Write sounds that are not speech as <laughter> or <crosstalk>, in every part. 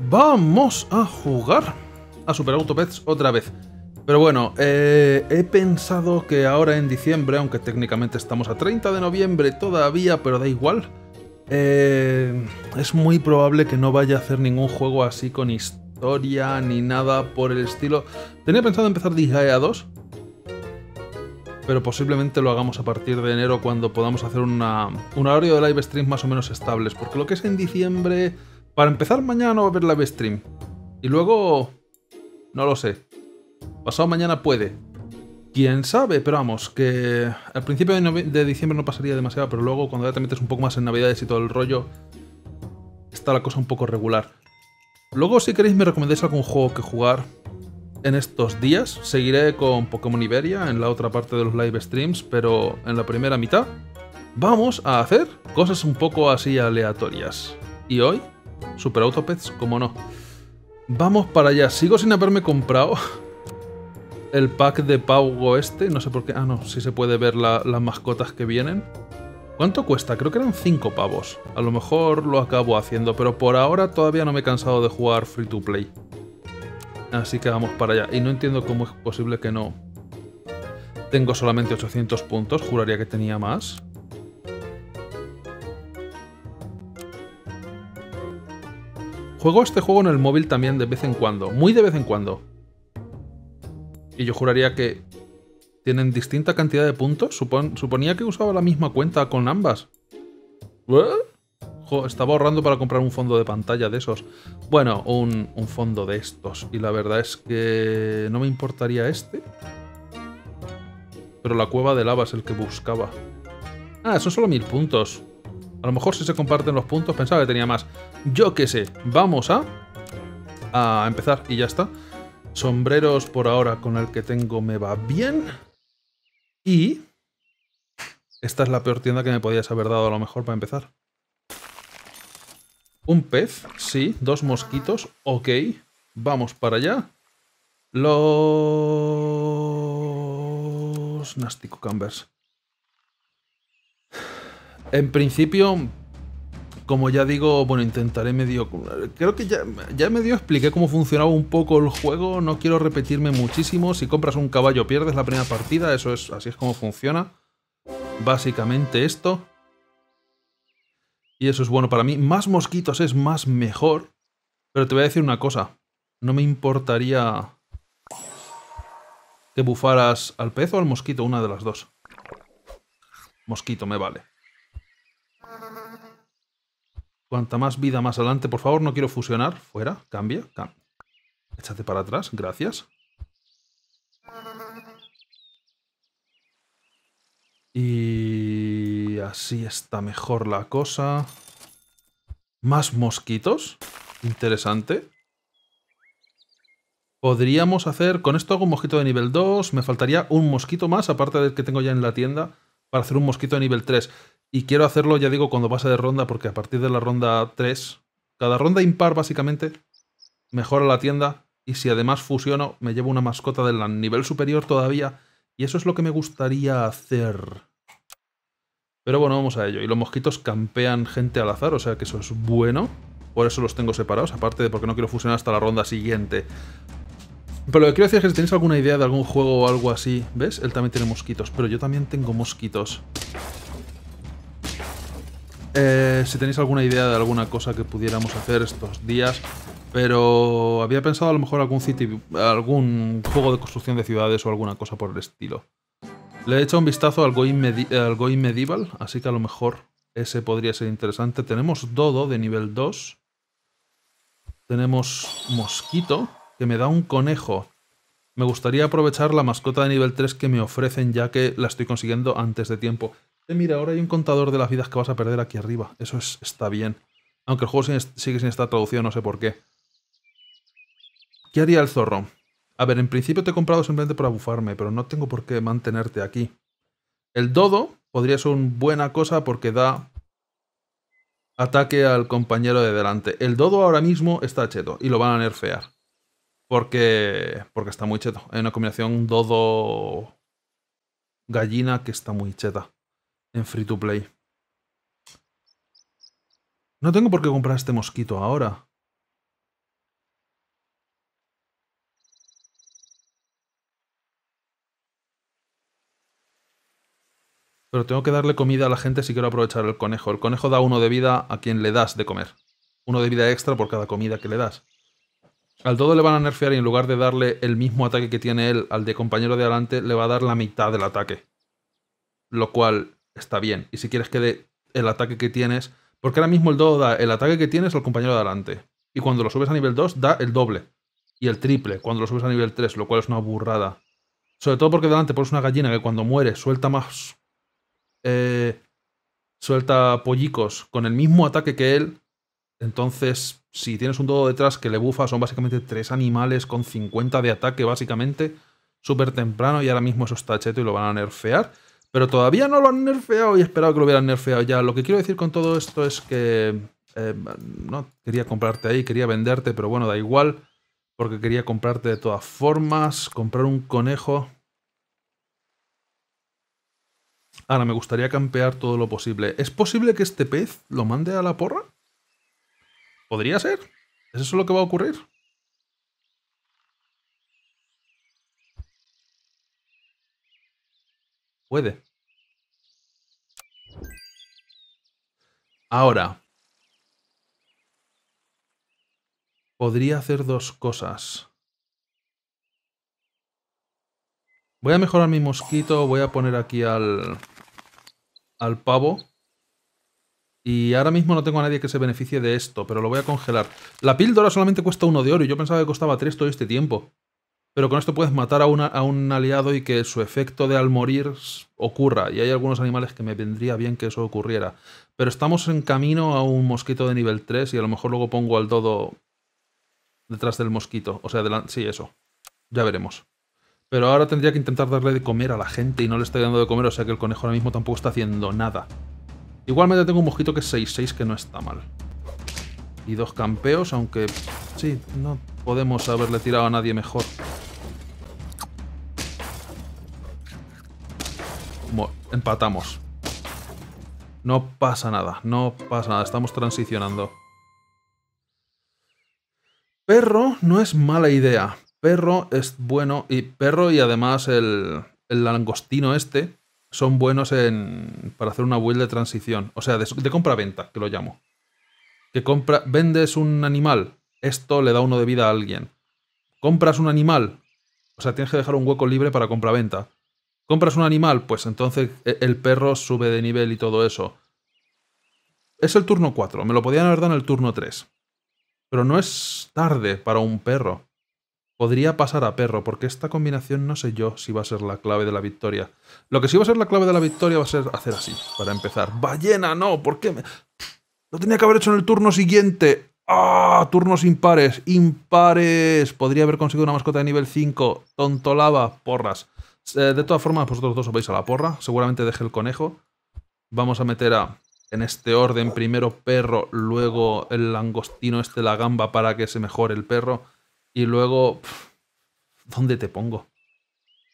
Vamos a jugar a Super Auto Pets otra vez. Pero bueno, eh, he pensado que ahora en diciembre, aunque técnicamente estamos a 30 de noviembre todavía, pero da igual, eh, es muy probable que no vaya a hacer ningún juego así con historia ni nada por el estilo. Tenía pensado empezar a 2, pero posiblemente lo hagamos a partir de enero cuando podamos hacer un horario de live stream más o menos estables, porque lo que es en diciembre para empezar mañana va a ver live stream. Y luego... No lo sé. Pasado mañana puede. Quién sabe, pero vamos, que al principio de, de, diciembre no pasaría demasiado, pero luego cuando ya te metes un poco más en navidades y todo el rollo, está la cosa un poco regular. Luego si queréis me recomendáis algún juego que jugar en estos días. Seguiré con Pokémon Iberia en la otra parte de los live streams, pero en la primera mitad vamos a hacer cosas un poco así aleatorias. Y hoy Super Autopets, como no. Vamos para allá. Sigo sin haberme comprado el pack de pago este. No sé por qué. Ah, no, si se puede ver las mascotas que vienen. ¿Cuánto cuesta? Creo que eran 5 pavos. A lo mejor lo acabo haciendo, pero por ahora todavía no me he cansado de jugar free to play. Así que vamos para allá. Y no entiendo cómo es posible que no... Tengo solamente 800 puntos, juraría que tenía más. Juego este juego en el móvil también de vez en cuando, muy de vez en cuando. Y yo juraría que tienen distinta cantidad de puntos. suponía que usaba la misma cuenta con ambas. ¿Eh? estaba ahorrando para comprar un fondo de pantalla de esos. Bueno, un, un fondo de estos. Y la verdad es que no me importaría este. Pero la cueva de lava es el que buscaba. Ah, son solo mil puntos. A lo mejor si se comparten los puntos, pensaba que tenía más. Yo qué sé, vamos a... A empezar y ya está. Sombreros por ahora con el que tengo me va bien. Y... Esta es la peor tienda que me podías haber dado a lo mejor para empezar. Un pez, sí. Dos mosquitos, ok. Vamos para allá. Los... Nástico Cucumbers. En principio, como ya digo, bueno, intentaré medio... Creo que ya, ya medio expliqué cómo funcionaba un poco el juego, no quiero repetirme muchísimo. Si compras un caballo pierdes la primera partida, eso es, así es como funciona. Básicamente esto. Y eso es bueno para mí. Más mosquitos es más mejor. Pero te voy a decir una cosa. No me importaría que bufaras al pez o al mosquito, una de las dos. Mosquito me vale. Cuanta más vida más adelante. Por favor, no quiero fusionar. Fuera. Cambia. Échate para atrás. Gracias. Y así está mejor la cosa. Más mosquitos. Interesante. Podríamos hacer... Con esto hago un mosquito de nivel 2. Me faltaría un mosquito más, aparte del que tengo ya en la tienda, para hacer un mosquito de nivel 3. Y quiero hacerlo, ya digo, cuando pase de ronda, porque a partir de la ronda 3, cada ronda impar básicamente, mejora la tienda. Y si además fusiono, me llevo una mascota del nivel superior todavía. Y eso es lo que me gustaría hacer. Pero bueno, vamos a ello. Y los mosquitos campean gente al azar, o sea que eso es bueno. Por eso los tengo separados, aparte de porque no quiero fusionar hasta la ronda siguiente. Pero lo que quiero decir es que si tenéis alguna idea de algún juego o algo así, ¿ves? Él también tiene mosquitos, pero yo también tengo mosquitos. Eh, si tenéis alguna idea de alguna cosa que pudiéramos hacer estos días, pero había pensado a lo mejor algún algún juego de construcción de ciudades o alguna cosa por el estilo. Le he echado un vistazo al algo Medieval, así que a lo mejor ese podría ser interesante. Tenemos Dodo de nivel 2. Tenemos Mosquito, que me da un conejo. Me gustaría aprovechar la mascota de nivel 3 que me ofrecen ya que la estoy consiguiendo antes de tiempo. Eh, mira, ahora hay un contador de las vidas que vas a perder aquí arriba. Eso está bien. Aunque el juego sigue, sin estar traducido, no sé por qué. ¿Qué haría el zorro? A ver, en principio te he comprado simplemente para bufarme, pero no tengo por qué mantenerte aquí. El dodo podría ser una buena cosa porque da ataque al compañero de delante. El dodo ahora mismo está cheto y lo van a nerfear. Porque, porque está muy cheto. Es una combinación dodo-gallina que está muy cheta en free to play. No tengo por qué comprar este mosquito ahora. Pero tengo que darle comida a la gente si quiero aprovechar el conejo. El conejo da uno de vida a quien le das de comer. Uno de vida extra por cada comida que le das. Al todo le van a nerfear y en lugar de darle el mismo ataque que tiene él al de compañero de adelante, le va a dar la mitad del ataque. Lo cual está bien. Y si quieres que dé el ataque que tienes, porque ahora mismo el do da el ataque que tienes al compañero de adelante. Y cuando lo subes a nivel 2, da el doble. Y el triple cuando lo subes a nivel 3, lo cual es una burrada. Sobre todo porque delante pones una gallina que cuando muere suelta más. Eh, suelta pollicos con el mismo ataque que él. Entonces, si tienes un dodo detrás que le bufa, son básicamente tres animales con 50 de ataque, básicamente. Súper temprano y ahora mismo eso está cheto y lo van a nerfear. Pero todavía no lo han nerfeado y he esperado que lo hubieran nerfeado ya. Lo que quiero decir con todo esto es que eh, no quería comprarte ahí, quería venderte, pero bueno, da igual. Porque quería comprarte de todas formas. Comprar un conejo. Ahora, me gustaría campear todo lo posible. ¿Es posible que este pez lo mande a la porra? ¿Podría ser? ¿Es eso lo que va a ocurrir? Puede. Ahora. Podría hacer dos cosas. Voy a mejorar mi mosquito, voy a poner aquí al... al pavo. Y ahora mismo no tengo a nadie que se beneficie de esto, pero lo voy a congelar. La píldora solamente cuesta uno de oro y yo pensaba que costaba tres todo este tiempo pero con esto puedes matar a, un aliado y que su efecto de al morir ocurra. Y hay algunos animales que me vendría bien que eso ocurriera. Pero estamos en camino a un mosquito de nivel 3 y a lo mejor luego pongo al dodo detrás del mosquito. O sea, sí, eso. Ya veremos. Pero ahora tendría que intentar darle de comer a la gente y no le estoy dando de comer, o sea que el conejo ahora mismo tampoco está haciendo nada. Igualmente tengo un mosquito que es 6-6 que no está mal. Y dos campeos, aunque... Sí, no podemos haberle tirado a nadie mejor. Empatamos. No pasa nada, no pasa nada, estamos transicionando. Perro no es mala idea. Perro es bueno y perro y además el, langostino este son buenos en, para hacer una build de transición. O sea, de, compraventa, compra-venta, que lo llamo. Que compra, vendes un animal, esto le da uno de vida a alguien. Compras un animal, o sea, tienes que dejar un hueco libre para compra-venta. ¿Compras un animal? Pues entonces e, el perro sube de nivel y todo eso. Es el turno 4, me lo podían haber dado en el turno 3. Pero no es tarde para un perro. Podría pasar a perro, porque esta combinación no sé yo si va a ser la clave de la victoria. Lo que sí va a ser la clave de la victoria va a ser hacer así, para empezar. ¡Ballena, no! ¿Por qué me...? Lo tenía que haber hecho en el turno siguiente. ¡Ah! Turnos impares. ¡Impares! Podría haber conseguido una mascota de nivel 5. Tontolaba. Porras. Eh, de todas formas, vosotros dos os vais a la porra. Seguramente deje el conejo. Vamos a meter a, en este orden, primero perro, luego el langostino, este, la gamba, para que se mejore el perro. Y luego... ¿Dónde te pongo?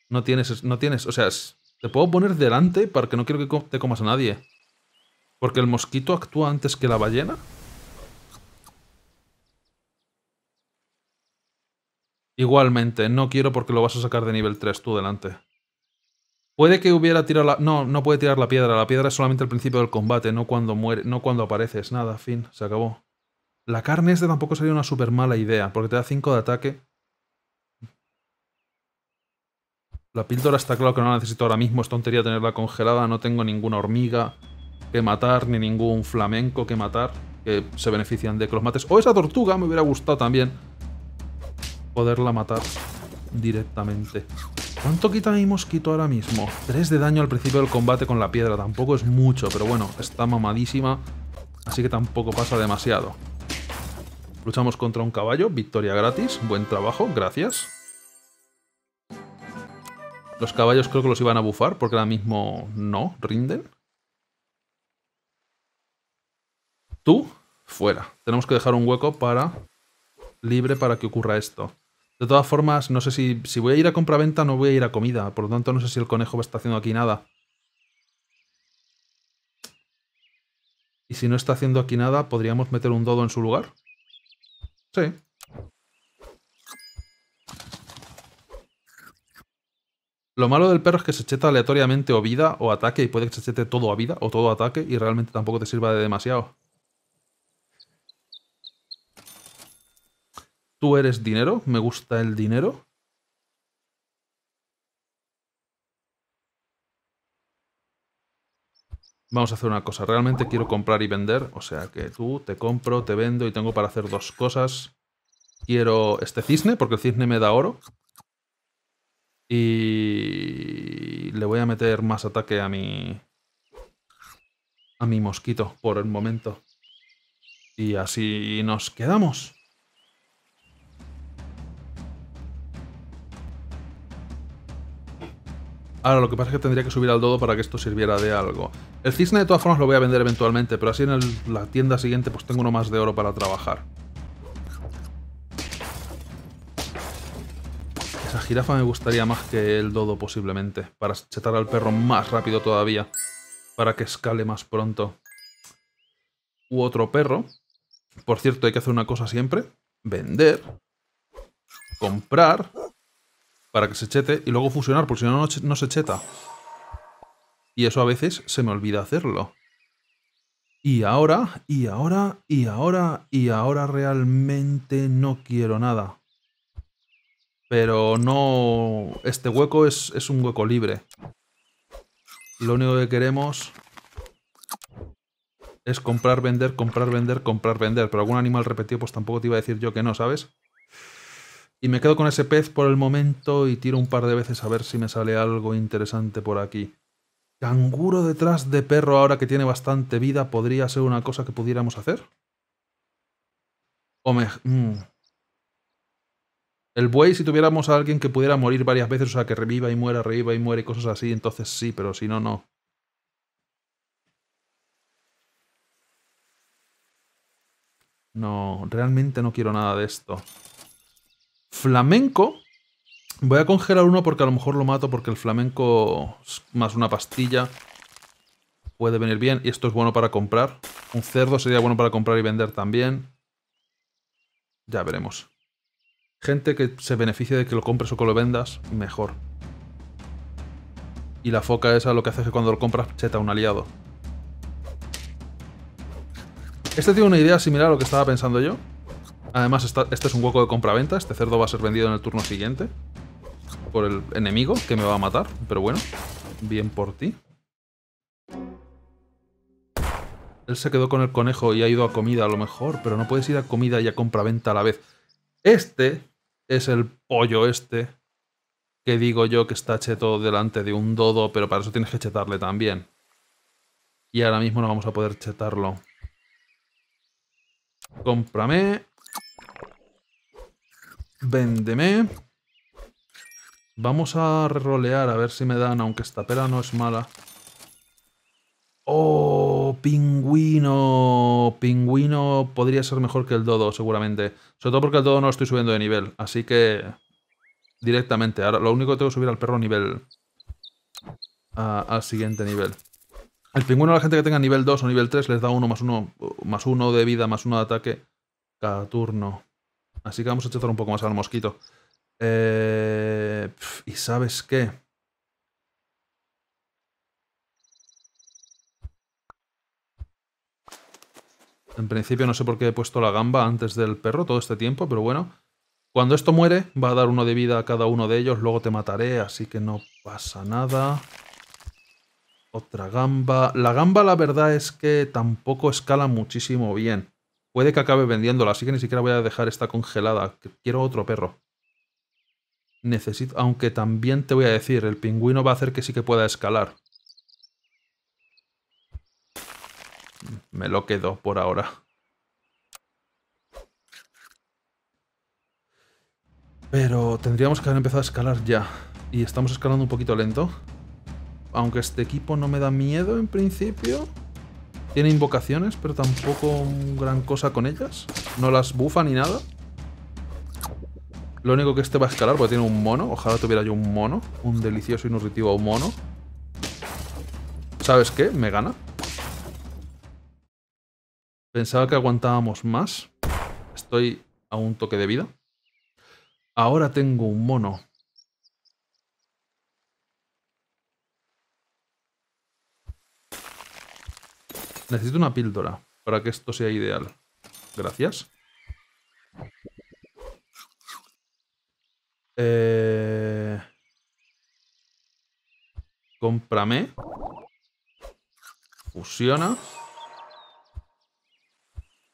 No tienes, no tienes, o sea, te puedo poner delante para que no quiero que te comas a nadie. Porque el mosquito actúa antes que la ballena. Igualmente, no quiero porque lo vas a sacar de nivel 3 tú delante. Puede que hubiera tirado la... No, no puede tirar la piedra. La piedra es solamente el principio del combate, no cuando muere, no cuando apareces. Nada, fin, se acabó. La carne este tampoco sería una súper mala idea, porque te da 5 de ataque. La píldora está claro que no la necesito ahora mismo, es tontería tenerla congelada, no tengo ninguna hormiga que matar, ni ningún flamenco que matar, que se benefician de que los mates. O esa tortuga, me hubiera gustado también poderla matar directamente. ¿Cuánto quita mi mosquito ahora mismo? 3 de daño al principio del combate con la piedra. Tampoco es mucho, pero bueno, está mamadísima. Así que tampoco pasa demasiado. Luchamos contra un caballo. Victoria gratis. Buen trabajo. Gracias. Los caballos creo que los iban a bufar porque ahora mismo no rinden. Tú, fuera. Tenemos que dejar un hueco para... Libre para que ocurra esto. De todas formas, no sé si, si voy a ir a compraventa, no voy a ir a comida. Por lo tanto, no sé si el conejo va a haciendo aquí nada. Y si no está haciendo aquí nada, ¿podríamos meter un dodo en su lugar? Sí. Lo malo del perro es que se cheta aleatoriamente o vida o ataque y puede que se chete todo a vida o todo ataque y realmente tampoco te sirva de demasiado. Tú eres dinero, me gusta el dinero. Vamos a hacer una cosa, realmente quiero comprar y vender, o sea que tú te compro, te vendo y tengo para hacer dos cosas. Quiero este cisne, porque el cisne me da oro. Y le voy a meter más ataque a mi... A mi mosquito por el momento. Y así nos quedamos. Ahora lo que pasa es que tendría que subir al dodo para que esto sirviera de algo. El cisne de todas formas lo voy a vender eventualmente, pero así en la tienda siguiente pues tengo uno más de oro para trabajar. Esa jirafa me gustaría más que el dodo posiblemente, para chetar al perro más rápido todavía, para que escale más pronto. U otro perro. Por cierto, hay que hacer una cosa siempre. Vender. Comprar para que se chete y luego fusionar, porque si no, no se cheta. Y eso a veces se me olvida hacerlo. Y ahora, y ahora, y ahora, y ahora realmente no quiero nada. Pero no... Este hueco es, es un hueco libre. Lo único que queremos es comprar, vender, comprar, vender, comprar, vender. Pero algún animal repetido pues tampoco te iba a decir yo que no, ¿sabes? Y me quedo con ese pez por el momento y tiro un par de veces a ver si me sale algo interesante por aquí. Canguro detrás de perro ahora que tiene bastante vida podría ser una cosa que pudiéramos hacer. O me... Mm. El buey, si tuviéramos a alguien que pudiera morir varias veces, o sea, que reviva y muera, reviva y muere y cosas así, entonces sí, pero si no, no. No, realmente no quiero nada de esto. Flamenco. Voy a congelar uno porque a lo mejor lo mato porque el flamenco más una pastilla puede venir bien. Y esto es bueno para comprar. Un cerdo sería bueno para comprar y vender también. Ya veremos. Gente que se beneficie de que lo compres o que lo vendas, mejor. Y la foca esa lo que hace es que cuando lo compras cheta un aliado. Este tiene una idea similar a lo que estaba pensando yo. Además, este es un hueco de compraventa. Este cerdo va a ser vendido en el turno siguiente. Por el enemigo, que me va a matar. Pero bueno, bien por ti. Él se quedó con el conejo y ha ido a comida a lo mejor, pero no puedes ir a comida y a compraventa a la vez. Este es el pollo este que digo yo que está cheto delante de un dodo, pero para eso tienes que chetarle también. Y ahora mismo no vamos a poder chetarlo. Cómprame. Vendeme. Vamos a rolear a ver si me dan, aunque esta pela no es mala. ¡Oh! ¡Pingüino! Pingüino podría ser mejor que el dodo, seguramente. Sobre todo porque el dodo no lo estoy subiendo de nivel. Así que... Directamente. Ahora lo único que tengo que subir al perro nivel... al siguiente nivel. El pingüino a la gente que tenga nivel 2 o nivel 3 les da uno más 1 más 1 de vida más 1 de ataque cada turno. Así que vamos a echar un poco más al mosquito. Eh, ¿Y sabes qué? En principio no sé por qué he puesto la gamba antes del perro todo este tiempo, pero bueno. Cuando esto muere, va a dar uno de vida a cada uno de ellos, luego te mataré, así que no pasa nada. Otra gamba. La gamba la verdad es que tampoco escala muchísimo bien. Puede que acabe vendiéndola, así que ni siquiera voy a dejar esta congelada. Quiero otro perro. Necesito... Aunque también te voy a decir, el pingüino va a hacer que sí que pueda escalar. Me lo quedo por ahora. Pero tendríamos que haber empezado a escalar ya. Y estamos escalando un poquito lento. Aunque este equipo no me da miedo en principio... Tiene invocaciones, pero tampoco gran cosa con ellas. No las bufa ni nada. Lo único que este va a escalar, porque tiene un mono. Ojalá tuviera yo un mono. Un delicioso y nutritivo mono. ¿Sabes qué? Me gana. Pensaba que aguantábamos más. Estoy a un toque de vida. Ahora tengo un mono. Necesito una píldora para que esto sea ideal. Gracias. Eh, cómprame. Fusiona.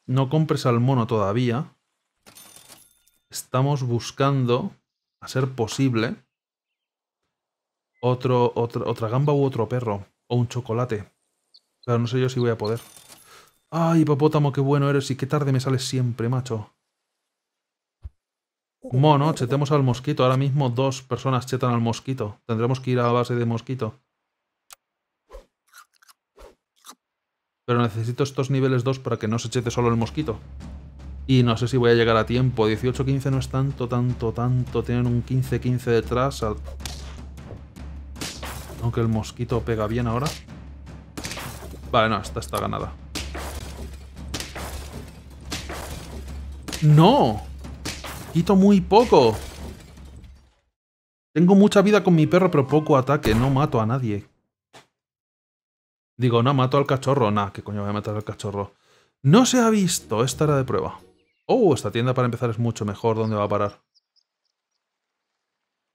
No compres al mono todavía. Estamos buscando, a ser posible, otra gamba u otro perro. O un chocolate. Claro, no sé yo si voy a poder. ¡Ay, hipopótamo, qué bueno eres! Y qué tarde me sales siempre, macho. Mono, chetemos al mosquito. Ahora mismo dos personas chetan al mosquito. Tendremos que ir a la base de mosquito. Pero necesito estos niveles 2 para que no se chete solo el mosquito. Y no sé si voy a llegar a tiempo. 18-15 no es tanto, tanto, tanto. Tienen un 15-15 detrás. Al... Aunque el mosquito pega bien ahora. Vale, no, esta está ganada. ¡No! Quito muy poco. Tengo mucha vida con mi perro, pero poco ataque. No mato a nadie. Digo, no, mato al cachorro. Nah, ¿qué coño voy a matar al cachorro. No se ha visto. Esta era de prueba. Oh, esta tienda para empezar es mucho mejor. ¿Dónde va a parar?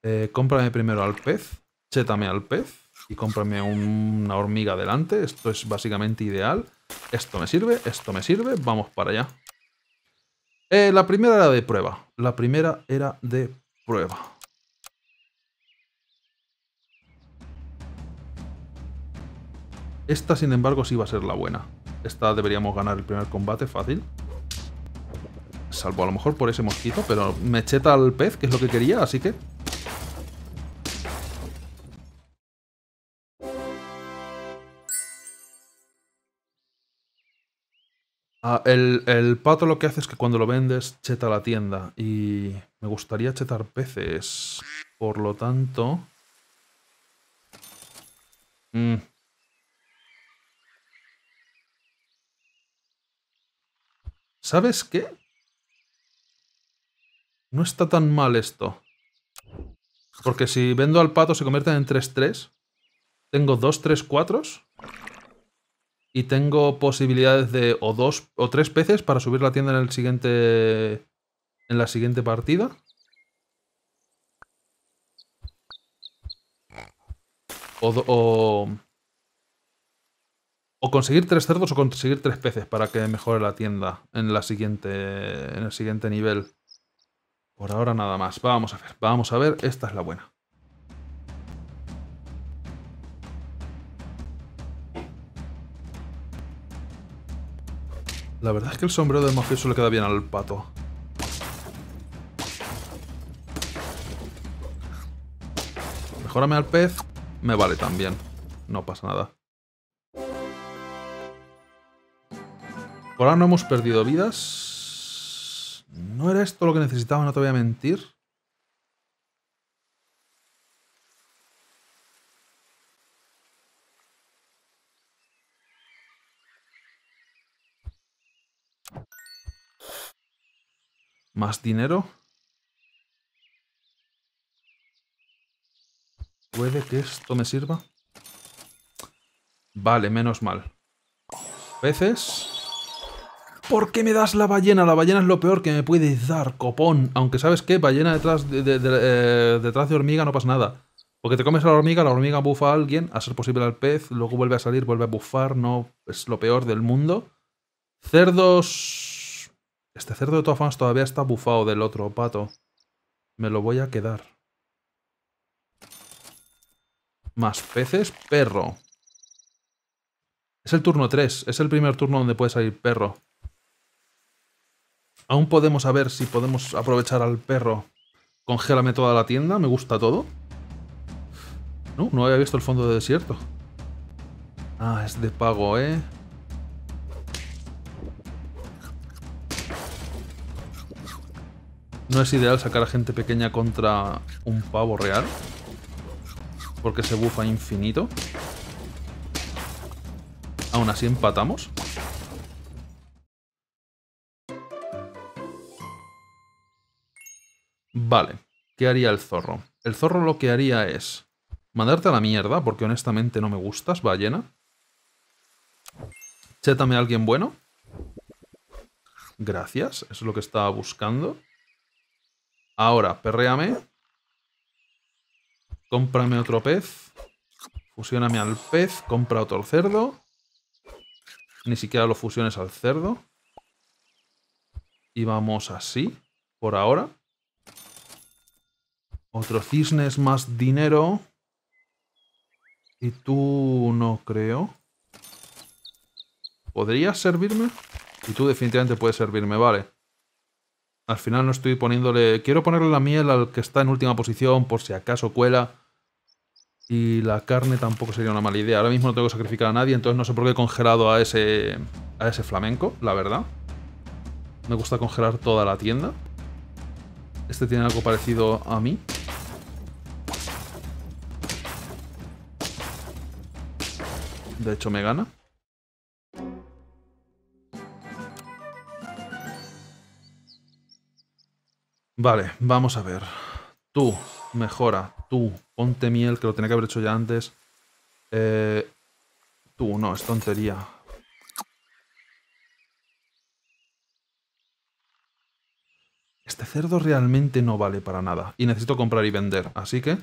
Eh, cómprame primero al pez. Chétame al pez y cómprame una hormiga delante. Esto es básicamente ideal. Esto me sirve, esto me sirve. Vamos para allá. Eh, la primera era de prueba. La primera era de prueba. Esta, sin embargo, sí va a ser la buena. Esta deberíamos ganar el primer combate fácil. Salvo a lo mejor por ese mosquito, pero me cheta al pez, que es lo que quería, así que Ah, el, pato lo que hace es que cuando lo vendes cheta la tienda y me gustaría chetar peces. Por lo tanto... Mm. ¿Sabes qué? No está tan mal esto. Porque si vendo al pato se convierten en 3-3. Tengo 2-3-4 y tengo posibilidades de o dos o tres peces para subir la tienda en el siguiente en la siguiente partida. O, o, conseguir tres cerdos o conseguir tres peces para que mejore la tienda en la siguiente en el siguiente nivel. Por ahora nada más. Vamos a ver, vamos a ver, esta es la buena. La verdad es que el sombrero del mafioso le queda bien al pato. Mejorame al pez, me vale también. No pasa nada. Por ahora no hemos perdido vidas. ¿No era esto lo que necesitaba? No te voy a mentir. Más dinero. Puede que esto me sirva. Vale, menos mal. Peces. ¿Por qué me das la ballena? La ballena es lo peor que me puedes dar, copón. Aunque sabes qué, ballena detrás de, eh, detrás de hormiga no pasa nada. Porque te comes a la hormiga, la hormiga bufa a alguien, a ser posible al pez, luego vuelve a salir, vuelve a bufar, no es lo peor del mundo. Cerdos este cerdo de Tofans todavía está bufado del otro pato. Me lo voy a quedar. Más peces, perro. Es el turno 3, es el primer turno donde puede salir perro. Aún podemos saber si podemos aprovechar al perro. Congélame toda la tienda, me gusta todo. No, no había visto el fondo de desierto. Ah, es de pago, ¿eh? No es ideal sacar a gente pequeña contra un pavo real. Porque se bufa infinito. Aún así empatamos. Vale. ¿Qué haría el zorro? El zorro lo que haría es... Mandarte a la mierda, porque honestamente no me gustas, ballena. Chétame a alguien bueno. Gracias, eso es lo que estaba buscando. Ahora, perréame. Cómprame otro pez. Fusioname al pez. Compra otro cerdo. Ni siquiera lo fusiones al cerdo. Y vamos así. Por ahora. Otro cisne es más dinero. Y tú no creo. ¿Podrías servirme? Y tú definitivamente puedes servirme, vale. Al final no estoy poniéndole... Quiero ponerle la miel al que está en última posición por si acaso cuela. Y la carne tampoco sería una mala idea. Ahora mismo no tengo que sacrificar a nadie, entonces no sé por qué he congelado a ese, a ese flamenco, la verdad. Me gusta congelar toda la tienda. Este tiene algo parecido a mí. De hecho, me gana. Vale, vamos a ver. Tú, mejora. Tú, ponte miel, que lo tenía que haber hecho ya antes. Eh, tú, no, es tontería. Este cerdo realmente no vale para nada. Y necesito comprar y vender, así que...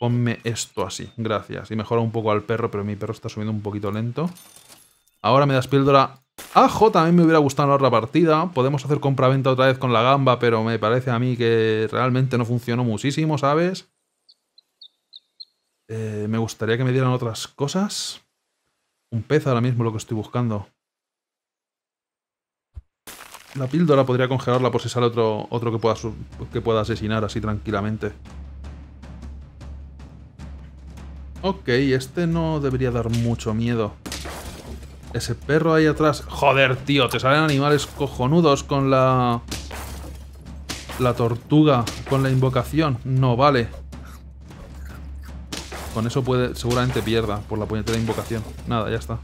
Ponme esto así, gracias. Y mejora un poco al perro, pero mi perro está subiendo un poquito lento. Ahora me das píldora Ajo también me hubiera gustado la otra partida. Podemos hacer compra-venta otra vez con la gamba, pero me parece a mí que realmente no funcionó muchísimo, ¿sabes? Eh, me gustaría que me dieran otras cosas. Un pez ahora mismo lo que estoy buscando. La píldora podría congelarla por si sale otro, otro que, pueda, que pueda asesinar así tranquilamente. Ok, este no debería dar mucho miedo. Ese perro ahí atrás. Joder, tío, te salen animales cojonudos con la... La tortuga, con la invocación. No, vale. Con eso puede, seguramente pierda por la puñetera invocación. Nada, ya está.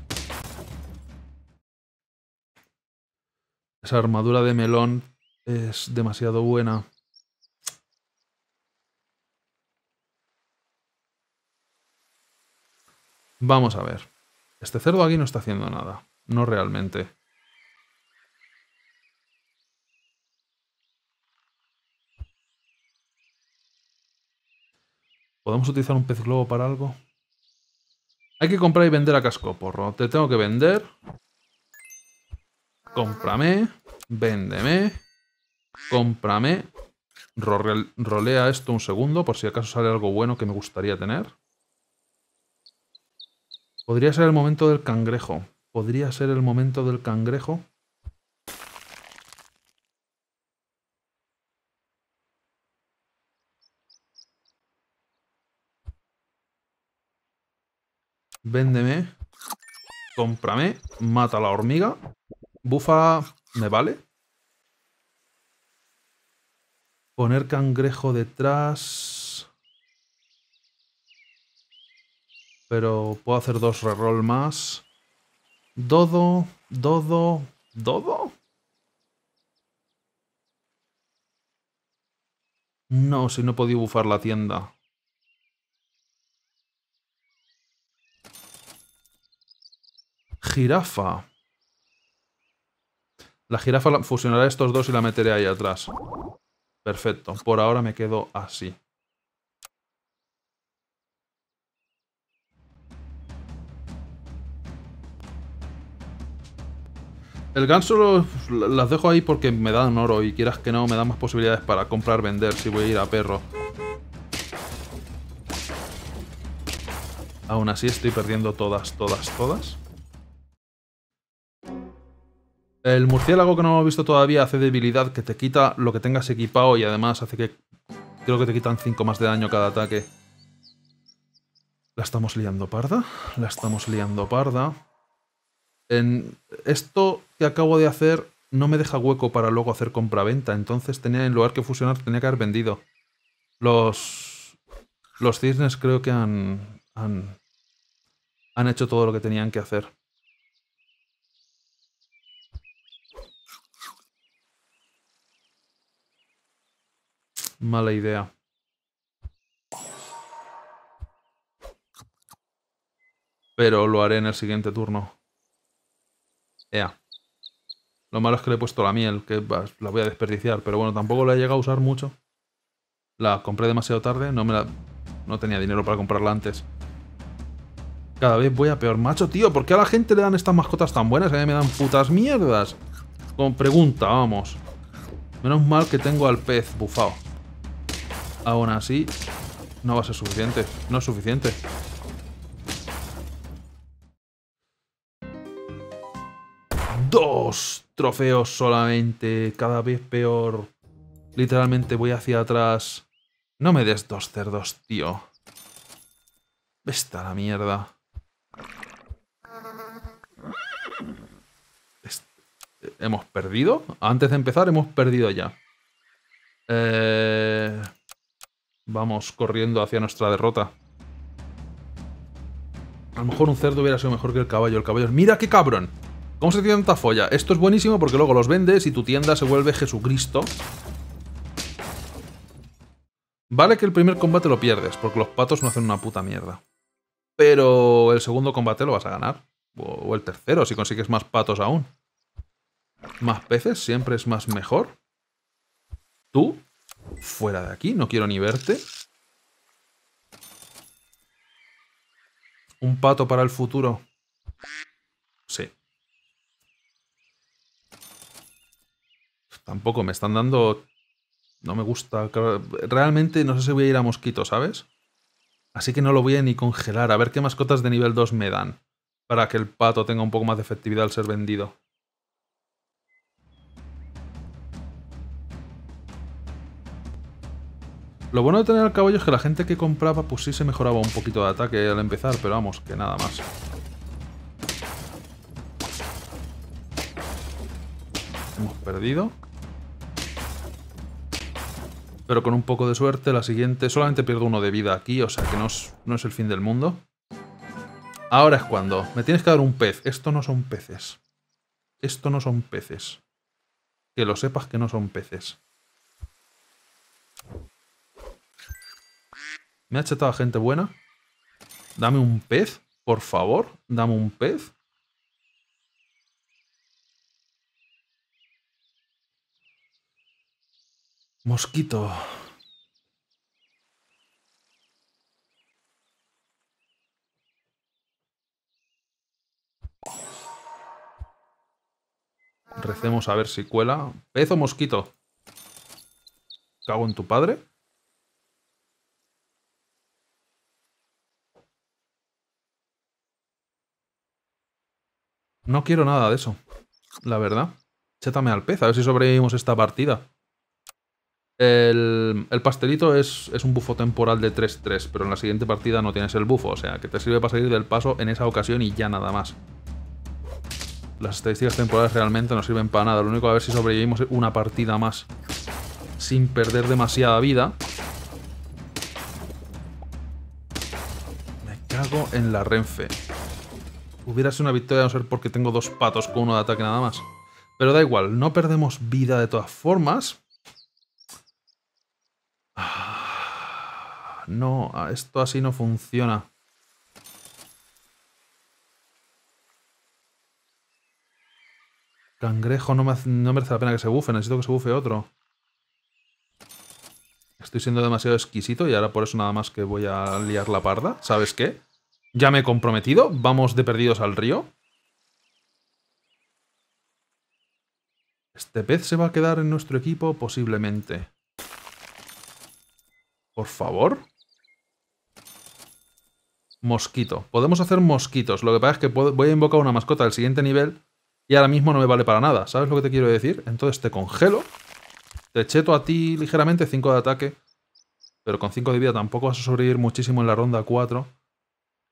Esa armadura de melón es demasiado buena. Vamos a ver. Este cerdo aquí no está haciendo nada. No realmente. ¿Podemos utilizar un pez globo para algo? Hay que comprar y vender a casco, porro. Te tengo que vender. Cómprame. Véndeme. Cómprame. Rolea esto un segundo por si acaso sale algo bueno que me gustaría tener. Podría ser el momento del cangrejo. Podría ser el momento del cangrejo. Véndeme. Cómprame. Mata a la hormiga. Bufa... ¿Me vale? Poner cangrejo detrás... Pero puedo hacer dos reroll más. Dodo, dodo, dodo. No, si no podía bufar la tienda. Jirafa. La jirafa fusionará estos dos y la meteré ahí atrás. Perfecto. Por ahora me quedo así. El ganso las dejo ahí porque me dan oro y quieras que no, me dan más posibilidades para comprar, vender si voy a ir a perro. Aún así estoy perdiendo todas, todas, todas. El murciélago que no hemos visto todavía hace debilidad que te quita lo que tengas equipado y además hace que... Creo que te quitan 5 más de daño cada ataque. La estamos liando parda. La estamos liando parda esto que acabo de hacer no me deja hueco para luego hacer compra-venta. Entonces tenía, en lugar que fusionar, tenía que haber vendido. Los. Los cisnes creo que han. han. han hecho todo lo que tenían que hacer. Mala idea. Pero lo haré en el siguiente turno. Ea. Lo malo es que le he puesto la miel, que la voy a desperdiciar, pero bueno, tampoco la he llegado a usar mucho. La compré demasiado tarde, no me la... No tenía dinero para comprarla antes. Cada vez voy a peor. Macho, tío, ¿por qué a la gente le dan estas mascotas tan buenas? A mí me dan putas mierdas. Con pregunta, vamos. Menos mal que tengo al pez bufado. Aún así, no va a ser suficiente. No es suficiente. trofeos solamente, cada vez peor. Literalmente voy hacia atrás. No me des dos cerdos, tío. Vesta la mierda. ¿Hemos perdido? Antes de empezar, hemos perdido ya. Eh, vamos corriendo hacia nuestra derrota. A lo mejor un cerdo hubiera sido mejor que el caballo. El caballo... ¡Mira qué cabrón! ¿Cómo se tiene tanta folla? Esto es buenísimo porque luego los vendes y tu tienda se vuelve Jesucristo. Vale que el primer combate lo pierdes, porque los patos no hacen una puta mierda. Pero el segundo combate lo vas a ganar. O el tercero, si consigues más patos aún. Más peces siempre es más mejor. Tú, fuera de aquí, no quiero ni verte. Un pato para el futuro. tampoco me están dando... No me gusta. Realmente no sé si voy a ir a mosquito, ¿sabes? Así que no lo voy a ni congelar. A ver qué mascotas de nivel 2 me dan. Para que el pato tenga un poco más de efectividad al ser vendido. Lo bueno de tener al caballo es que la gente que compraba pues sí se mejoraba un poquito de ataque al empezar, pero vamos, que nada más. Hemos perdido. Pero con un poco de suerte, la siguiente... Solamente pierdo uno de vida aquí, o sea que no es, no es el fin del mundo. Ahora es cuando. Me tienes que dar un pez. Esto no son peces. Esto no son peces. Que lo sepas que no son peces. ¿Me ha chetado gente buena? Dame un pez, por favor. Dame un pez. Mosquito. Recemos a ver si cuela. Pez o mosquito. ¿Cago en tu padre? No quiero nada de eso, la verdad. Chétame al pez, a ver si sobrevivimos esta partida. El, pastelito es, un bufo temporal de 3-3, pero en la siguiente partida no tienes el bufo, o sea, que te sirve para salir del paso en esa ocasión y ya nada más. Las estadísticas temporales realmente no sirven para nada, lo único a ver si sobrevivimos una partida más sin perder demasiada vida. Me cago en la Renfe. Hubiera sido una victoria a no ser porque tengo dos patos con uno de ataque nada más. Pero da igual, no perdemos vida de todas formas. Ah, no, ah, esto así no funciona. Cangrejo no, no merece la pena que se bufe, necesito que se bufe otro. Estoy siendo demasiado exquisito y ahora por eso nada más que voy a liar la parda. ¿Sabes qué? Ya me he comprometido, vamos de perdidos al río. Este pez se va a quedar en nuestro equipo posiblemente. Por favor. Mosquito. Podemos hacer mosquitos. Lo que pasa es que voy a invocar una mascota del siguiente nivel y ahora mismo no me vale para nada. ¿Sabes lo que te quiero decir? Entonces te congelo. Te cheto a ti ligeramente, 5 de ataque. Pero con 5 de vida tampoco vas a sobrevivir muchísimo en la ronda 4.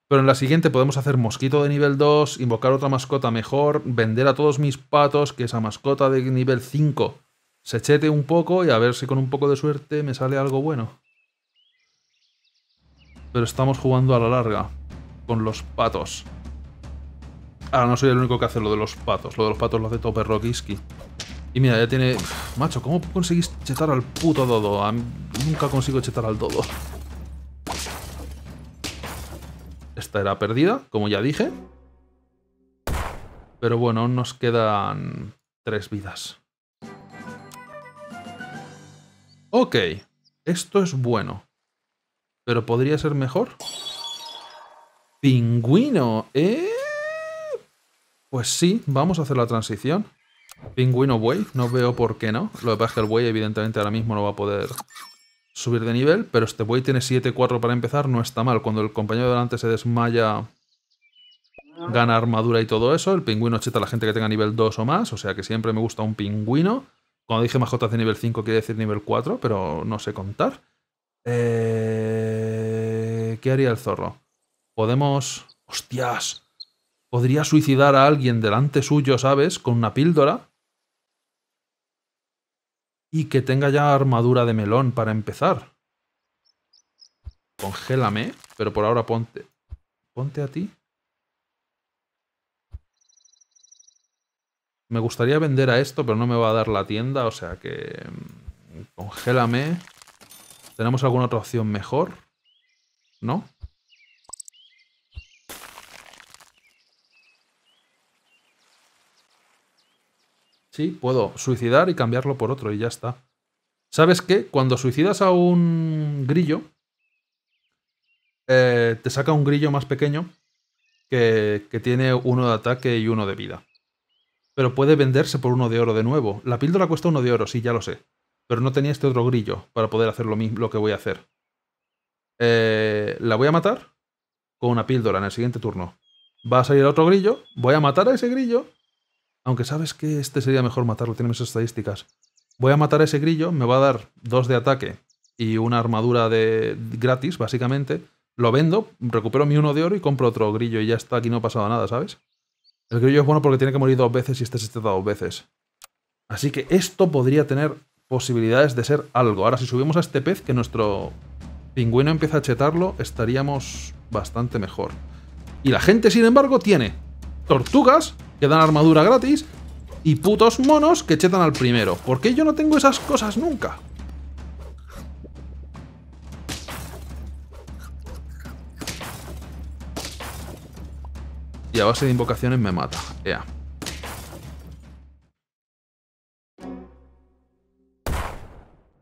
Pero en la siguiente podemos hacer mosquito de nivel 2, invocar otra mascota mejor, vender a todos mis patos, que esa mascota de nivel 5 se chete un poco y a ver si con un poco de suerte me sale algo bueno pero estamos jugando a la larga con los patos. Ahora no soy el único que hace lo de los patos. Lo de los patos lo hace Tope Rockiski Y mira, ya tiene... macho, ¿cómo conseguís chetar al puto dodo? nunca consigo chetar al dodo. Esta era perdida, como ya dije. Pero bueno, nos quedan tres vidas. Ok, esto es bueno. Pero podría ser mejor. Pingüino, ¿eh? Pues sí, vamos a hacer la transición. Pingüino wave, no veo por qué no. Lo que pasa es que el buey evidentemente ahora mismo no va a poder subir de nivel, pero este buey tiene 7-4 para empezar, no está mal. Cuando el compañero de delante se desmaya, gana armadura y todo eso. El pingüino cheta a la gente que tenga nivel 2 o más, o sea que siempre me gusta un pingüino. Cuando dije más de nivel 5 quiere decir nivel 4, pero no sé contar. Eh, ¿Qué haría el zorro? Podemos... ¡Hostias! Podría suicidar a alguien delante suyo, ¿sabes? Con una píldora. Y que tenga ya armadura de melón para empezar. Congélame, pero por ahora ponte... Ponte a ti. Me gustaría vender a esto, pero no me va a dar la tienda, o sea que... Mm, congélame. ¿Tenemos alguna otra opción mejor? ¿No? Sí, puedo suicidar y cambiarlo por otro y ya está. ¿Sabes qué? Cuando suicidas a un grillo, eh, te saca un grillo más pequeño que, que, tiene uno de ataque y uno de vida. Pero puede venderse por uno de oro de nuevo. La píldora cuesta uno de oro, sí, ya lo sé. Pero no tenía este otro grillo para poder hacer lo mismo lo que voy a hacer. Eh, la voy a matar con una píldora en el siguiente turno. Va a salir otro grillo, voy a matar a ese grillo. Aunque sabes que este sería mejor matarlo, tiene mis estadísticas. Voy a matar a ese grillo, me va a dar dos de ataque y una armadura de gratis, básicamente. Lo vendo, recupero mi uno de oro y compro otro grillo y ya está, aquí no ha pasado nada, ¿sabes? El grillo es bueno porque tiene que morir dos veces y este se dos veces. Así que esto podría tener posibilidades de ser algo. Ahora, si subimos a este pez, que nuestro pingüino empieza a chetarlo, estaríamos bastante mejor. Y la gente, sin embargo, tiene tortugas que dan armadura gratis y putos monos que chetan al primero. ¿Por qué yo no tengo esas cosas nunca? Y a base de invocaciones me mata. Ea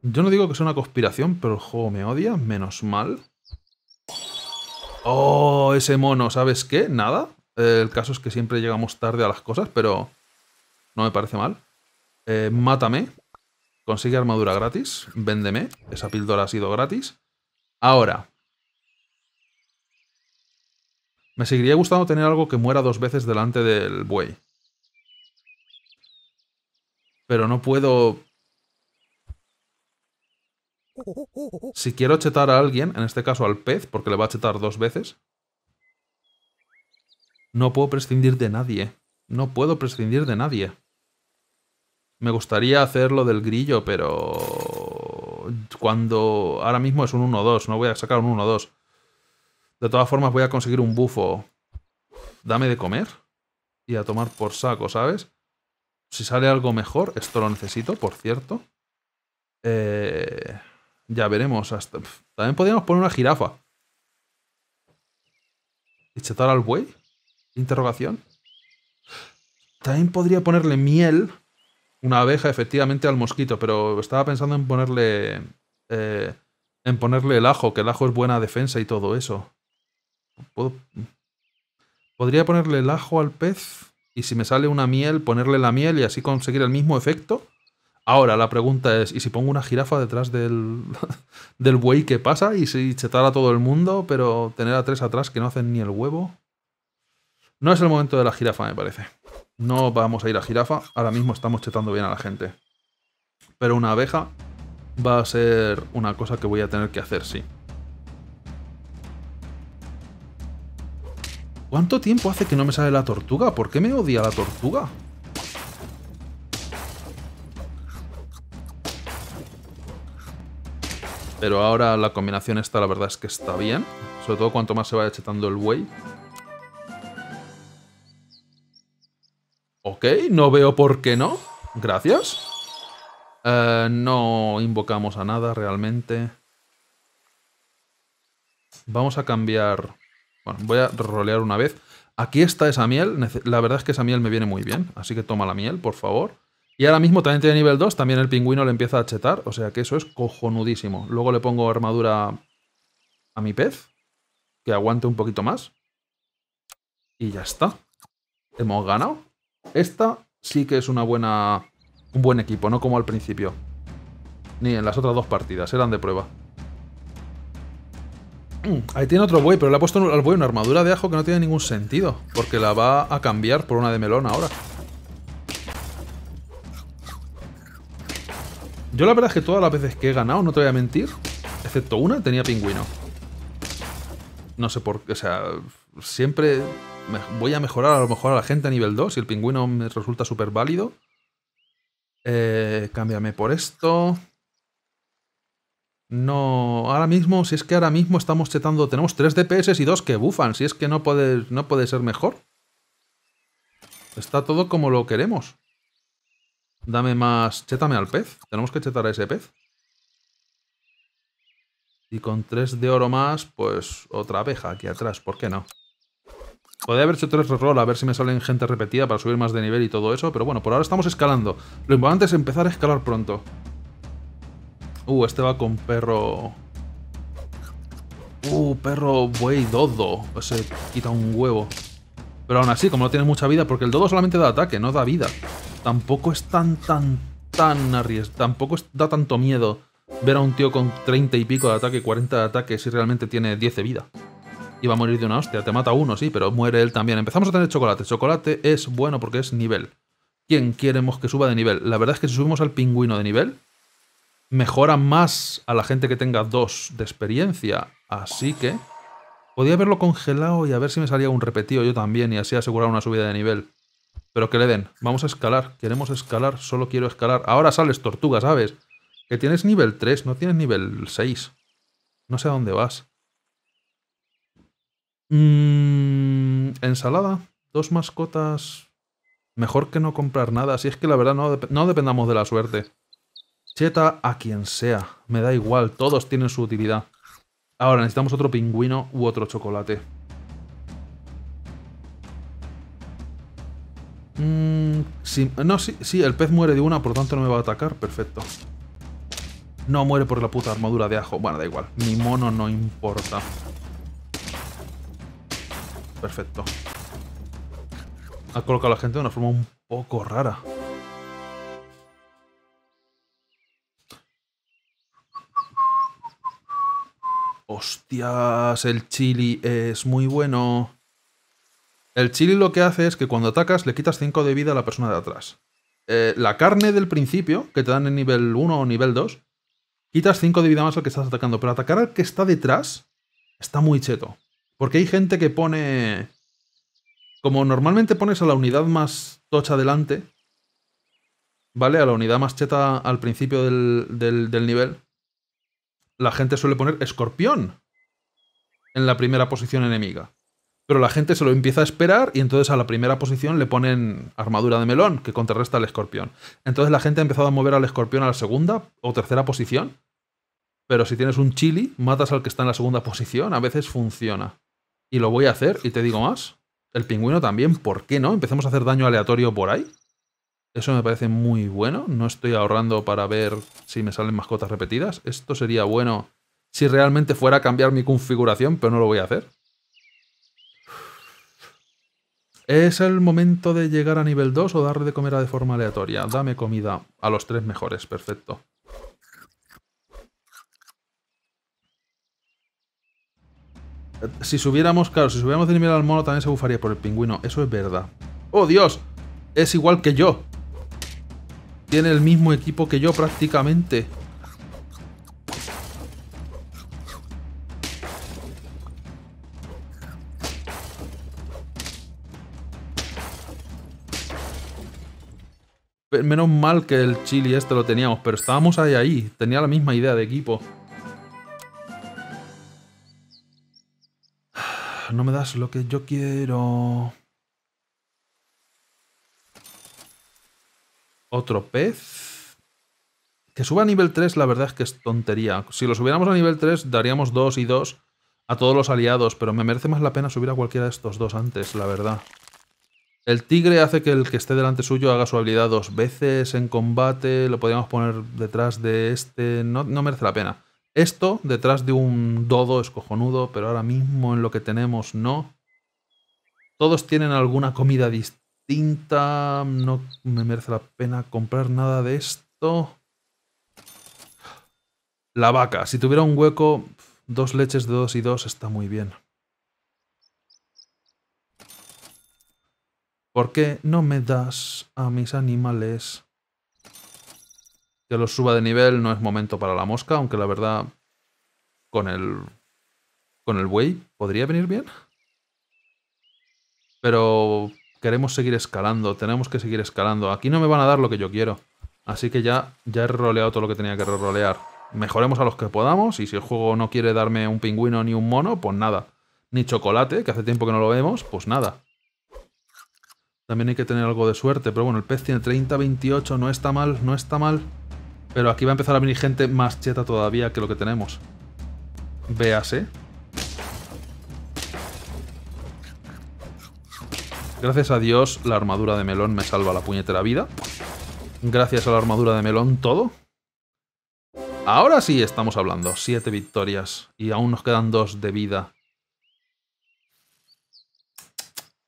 Yo no digo que sea una conspiración, pero el juego me odia, menos mal. Oh, ese mono, ¿sabes qué? Nada. Eh, el caso es que siempre llegamos tarde a las cosas, pero no me parece mal. Eh, mátame. Consigue armadura gratis. Véndeme. Esa píldora ha sido gratis. Ahora. Me seguiría gustando tener algo que muera dos veces delante del buey. Pero no puedo si quiero chetar a alguien, en este caso al pez, porque le va a chetar dos veces, no puedo prescindir de nadie. No puedo prescindir de nadie. Me gustaría hacer lo del grillo, pero... Cuando... Ahora mismo es un 1-2, no voy a sacar un 1-2. De todas formas voy a conseguir un bufo. Dame de comer. Y a tomar por saco, ¿sabes? Si sale algo mejor, esto lo necesito, por cierto. Eh... Ya veremos. Hasta... También podríamos poner una jirafa. ¿Y chetar al buey? Interrogación. También podría ponerle miel, una abeja, efectivamente, al mosquito, pero estaba pensando en ponerle. Eh, en ponerle el ajo, que el ajo es buena defensa y todo eso. Podría ponerle el ajo al pez y si me sale una miel, ponerle la miel y así conseguir el mismo efecto. Ahora, la pregunta es, ¿y si pongo una jirafa detrás del, <laughs> buey que pasa y si chetar a todo el mundo, pero tener a tres atrás que no hacen ni el huevo? No es el momento de la jirafa, me parece. No vamos a ir a jirafa, ahora mismo estamos chetando bien a la gente. Pero una abeja va a ser una cosa que voy a tener que hacer, sí. ¿Cuánto tiempo hace que no me sale la tortuga? ¿Por qué me odia la tortuga? Pero ahora la combinación esta la verdad es que está bien. Sobre todo cuanto más se vaya chetando el buey. Ok, no veo por qué no. Gracias. Eh, no invocamos a nada realmente. Vamos a cambiar... Bueno, voy a rolear una vez. Aquí está esa miel. La verdad es que esa miel me viene muy bien. Así que toma la miel, por favor. Y ahora mismo también tiene nivel 2, también el pingüino le empieza a chetar, o sea que eso es cojonudísimo. Luego le pongo armadura a mi pez, que aguante un poquito más. Y ya está. Hemos ganado. Esta sí que es una buena... un buen equipo, no como al principio. Ni en las otras dos partidas, eran de prueba. Mm, ahí tiene otro buey, pero le ha puesto al buey una armadura de ajo que no tiene ningún sentido, porque la va a cambiar por una de melón ahora. Yo la verdad es que todas las veces que he ganado, no te voy a mentir, excepto una, tenía pingüino. No sé por qué, o sea, siempre voy a mejorar a lo mejor a la gente a nivel 2 y el pingüino me resulta súper válido. Eh, cámbiame por esto. No, ahora mismo, si es que ahora mismo estamos chetando, tenemos 3 DPS y 2 que bufan, si es que no puede, no puede ser mejor. Está todo como lo queremos. Dame más... Chétame al pez. Tenemos que chetar a ese pez. Y con tres de oro más, pues otra abeja aquí atrás. ¿Por qué no? Podría haber hecho tres rol a ver si me salen gente repetida para subir más de nivel y todo eso. Pero bueno, por ahora estamos escalando. Lo importante es empezar a escalar pronto. Uh, este va con perro... Uh, perro buey dodo. Se quita un huevo. Pero aún así, como no tiene mucha vida, porque el dodo solamente da ataque, no da vida tampoco es tan, tan, tan arriesgado. Tampoco da tanto miedo ver a un tío con 30 y pico de ataque, 40 de ataque, si realmente tiene 10 de vida. Y va a morir de una hostia. Te mata uno, sí, pero muere él también. Empezamos a tener chocolate. Chocolate es bueno porque es nivel. ¿Quién queremos que suba de nivel? La verdad es que si subimos al pingüino de nivel, mejora más a la gente que tenga 2 de experiencia. Así que... Podía haberlo congelado y a ver si me salía un repetido yo también y así asegurar una subida de nivel. Pero que le den. Vamos a escalar. Queremos escalar. Solo quiero escalar. Ahora sales tortuga, ¿sabes? Que tienes nivel 3, no tienes nivel 6. No sé a dónde vas. Mm, ensalada. Dos mascotas. Mejor que no comprar nada. Si es que la verdad no, no dependamos de la suerte. Cheta a quien sea. Me da igual. Todos tienen su utilidad. Ahora necesitamos otro pingüino u otro chocolate. Mmm... no, sí, sí, el pez muere de una, por tanto no me va a atacar. Perfecto. No muere por la puta armadura de ajo. Bueno, da igual. Mi mono no importa. Perfecto. Ha colocado a la gente de una forma un poco rara. Hostias, el chili es muy bueno. El chili lo que hace es que cuando atacas le quitas 5 de vida a la persona de atrás. Eh, la carne del principio, que te dan en nivel 1 o nivel 2, quitas 5 de vida más al que estás atacando, pero atacar al que está detrás está muy cheto. Porque hay gente que pone... Como normalmente pones a la unidad más tocha delante, ¿vale? A la unidad más cheta al principio del nivel, la gente suele poner escorpión en la primera posición enemiga. Pero la gente se lo empieza a esperar y entonces a la primera posición le ponen armadura de melón que contrarresta al escorpión. Entonces la gente ha empezado a mover al escorpión a la segunda o tercera posición. Pero si tienes un chili, matas al que está en la segunda posición, a veces funciona. Y lo voy a hacer y te digo más. El pingüino también, ¿por qué no? Empecemos a hacer daño aleatorio por ahí. Eso me parece muy bueno. No estoy ahorrando para ver si me salen mascotas repetidas. Esto sería bueno si realmente fuera a cambiar mi configuración, pero no lo voy a hacer. Es el momento de llegar a nivel 2 o darle de comer de forma aleatoria. Dame comida a los tres mejores, perfecto. Si subiéramos, claro, si subiéramos de nivel al mono también se bufaría por el pingüino. Eso es verdad. ¡Oh, Dios! Es igual que yo. Tiene el mismo equipo que yo prácticamente. Menos mal que el Chili este lo teníamos, pero estábamos ahí ahí. Tenía la misma idea de equipo. <sighs> No me das lo que yo quiero. Otro pez. Que suba a nivel 3, la verdad es que es tontería. Si lo subiéramos a nivel 3, daríamos 2 y 2 a todos los aliados, pero me merece más la pena subir a cualquiera de estos dos antes, la verdad. El tigre hace que el que esté delante suyo haga su habilidad dos veces en combate. Lo podríamos poner detrás de este. No, no merece la pena. Esto detrás de un dodo escojonudo, pero ahora mismo en lo que tenemos no. Todos tienen alguna comida distinta. No me merece la pena comprar nada de esto. La vaca. Si tuviera un hueco, dos leches de dos y dos está muy bien. ¿Por qué no me das a mis animales? Que los suba de nivel no es momento para la mosca, aunque la verdad con el con el buey podría venir bien. Pero queremos seguir escalando, tenemos que seguir escalando. Aquí no me van a dar lo que yo quiero. Así que ya, ya he roleado todo lo que tenía que rolear. Mejoremos a los que podamos y si el juego no quiere darme un pingüino ni un mono, pues nada. Ni chocolate, que hace tiempo que no lo vemos, pues nada. También hay que tener algo de suerte, pero bueno, el pez tiene 30, 28, no está mal, no está mal. Pero aquí va a empezar a venir gente más cheta todavía que lo que tenemos. Véase. Gracias a Dios, la armadura de melón me salva la puñetera vida. Gracias a la armadura de melón, todo. Ahora sí estamos hablando. Siete victorias. Y aún nos quedan dos de vida.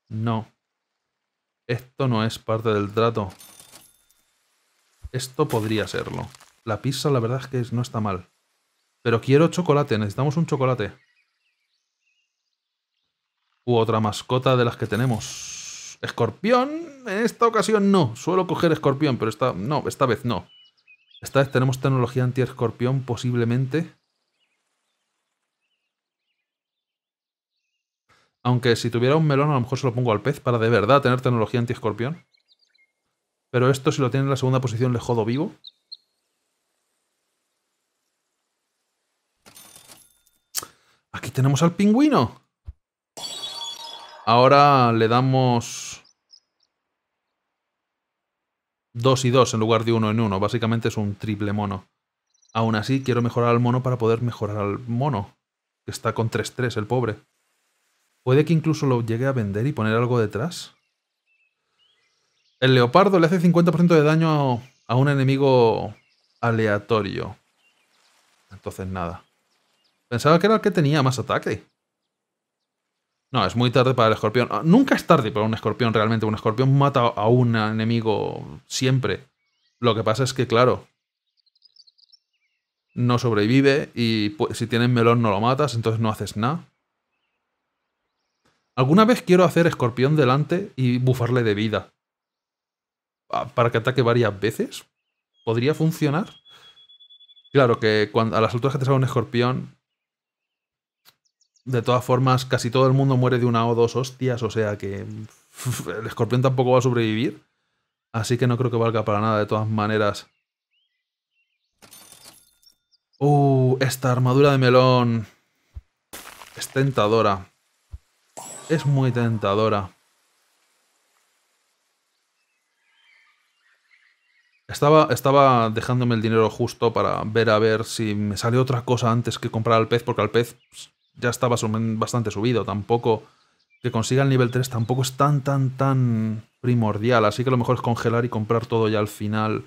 No. Esto no es parte del trato. Esto podría serlo. La pizza la verdad es que no está mal. Pero quiero chocolate, necesitamos un chocolate. U otra mascota de las que tenemos. Escorpión, en esta ocasión no. Suelo coger escorpión, pero esta, no, esta vez no. Esta vez tenemos tecnología anti-escorpión posiblemente. Aunque si tuviera un melón a lo mejor se lo pongo al pez para de verdad tener tecnología anti-escorpión. Pero esto si lo tiene en la segunda posición le jodo vivo. Aquí tenemos al pingüino. Ahora le damos... 2 y dos en lugar de uno en uno. Básicamente es un triple mono. Aún así, quiero mejorar al mono para poder mejorar al mono. Que está con 3-3, el pobre. Puede que incluso lo llegue a vender y poner algo detrás. El leopardo le hace 50% de daño a un enemigo aleatorio. Entonces nada. Pensaba que era el que tenía más ataque. No, es muy tarde para el escorpión. Ah, nunca es tarde para un escorpión realmente. Un escorpión mata a un enemigo siempre. Lo que pasa es que, claro, no sobrevive y pues, si tienen melón no lo matas, entonces no haces nada. Alguna vez quiero hacer escorpión delante y bufarle de vida. Ah, para que ataque varias veces. ¿Podría funcionar? Claro que a las alturas que te sale un escorpión... De todas formas, casi todo el mundo muere de una o dos hostias, o sea que el escorpión tampoco va a sobrevivir. Así que no creo que valga para nada, de todas maneras. Uh, esta armadura de melón. Es tentadora es muy tentadora. Estaba, estaba dejándome el dinero justo para ver a ver si me sale otra cosa antes que comprar al pez, porque al pez pues, ya estaba bastante subido. Tampoco que consiga el nivel 3 tampoco es tan, tan, tan primordial. Así que lo mejor es congelar y comprar todo ya al final.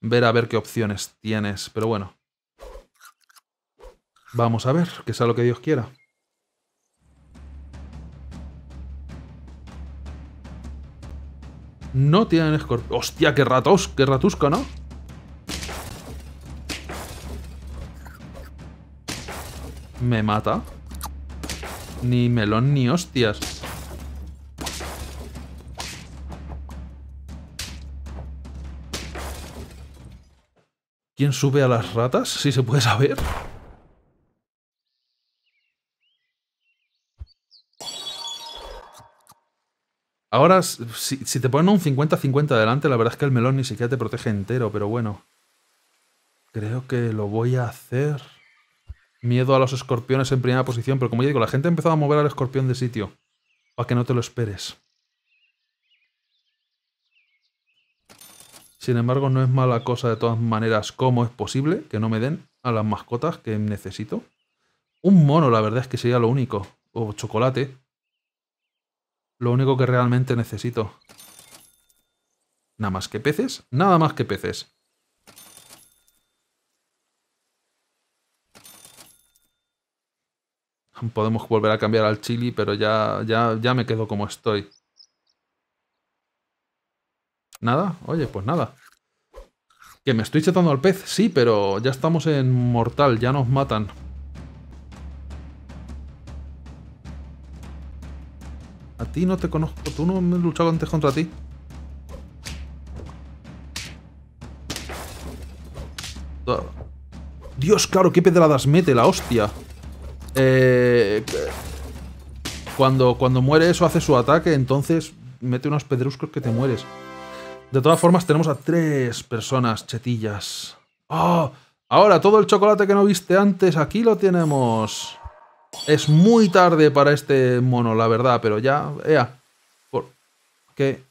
Ver a ver qué opciones tienes. Pero bueno. Vamos a ver, que sea lo que Dios quiera. No tienen escorpión. Hostia, qué ratos, qué ratusca, ¿no? Me mata. Ni melón ni hostias. ¿Quién sube a las ratas? Si se puede saber. Ahora, si, te ponen un 50-50 adelante, la verdad es que el melón ni siquiera te protege entero, pero bueno. Creo que lo voy a hacer. Miedo a los escorpiones en primera posición, pero como ya digo, la gente ha empezado a mover al escorpión de sitio. Para que no te lo esperes. Sin embargo, no es mala cosa de todas maneras cómo es posible que no me den a las mascotas que necesito. Un mono, la verdad es que sería lo único. O chocolate lo único que realmente necesito. Nada más que peces, nada más que peces. Podemos volver a cambiar al chili, pero ya, ya, ya me quedo como estoy. ¿Nada? Oye, pues nada. Que me estoy chetando al pez, sí, pero ya estamos en mortal, ya nos matan. ti no te conozco. Tú no me he luchado antes contra ti. Dios, claro, qué pedradas mete la hostia. Eh, cuando, cuando muere eso hace su ataque, entonces mete unos pedruscos que te mueres. De todas formas, tenemos a tres personas chetillas. Ah, ahora, todo el chocolate que no viste antes, aquí lo tenemos. Es muy tarde para este mono, la verdad, pero ya... Ea. ¿Por qué?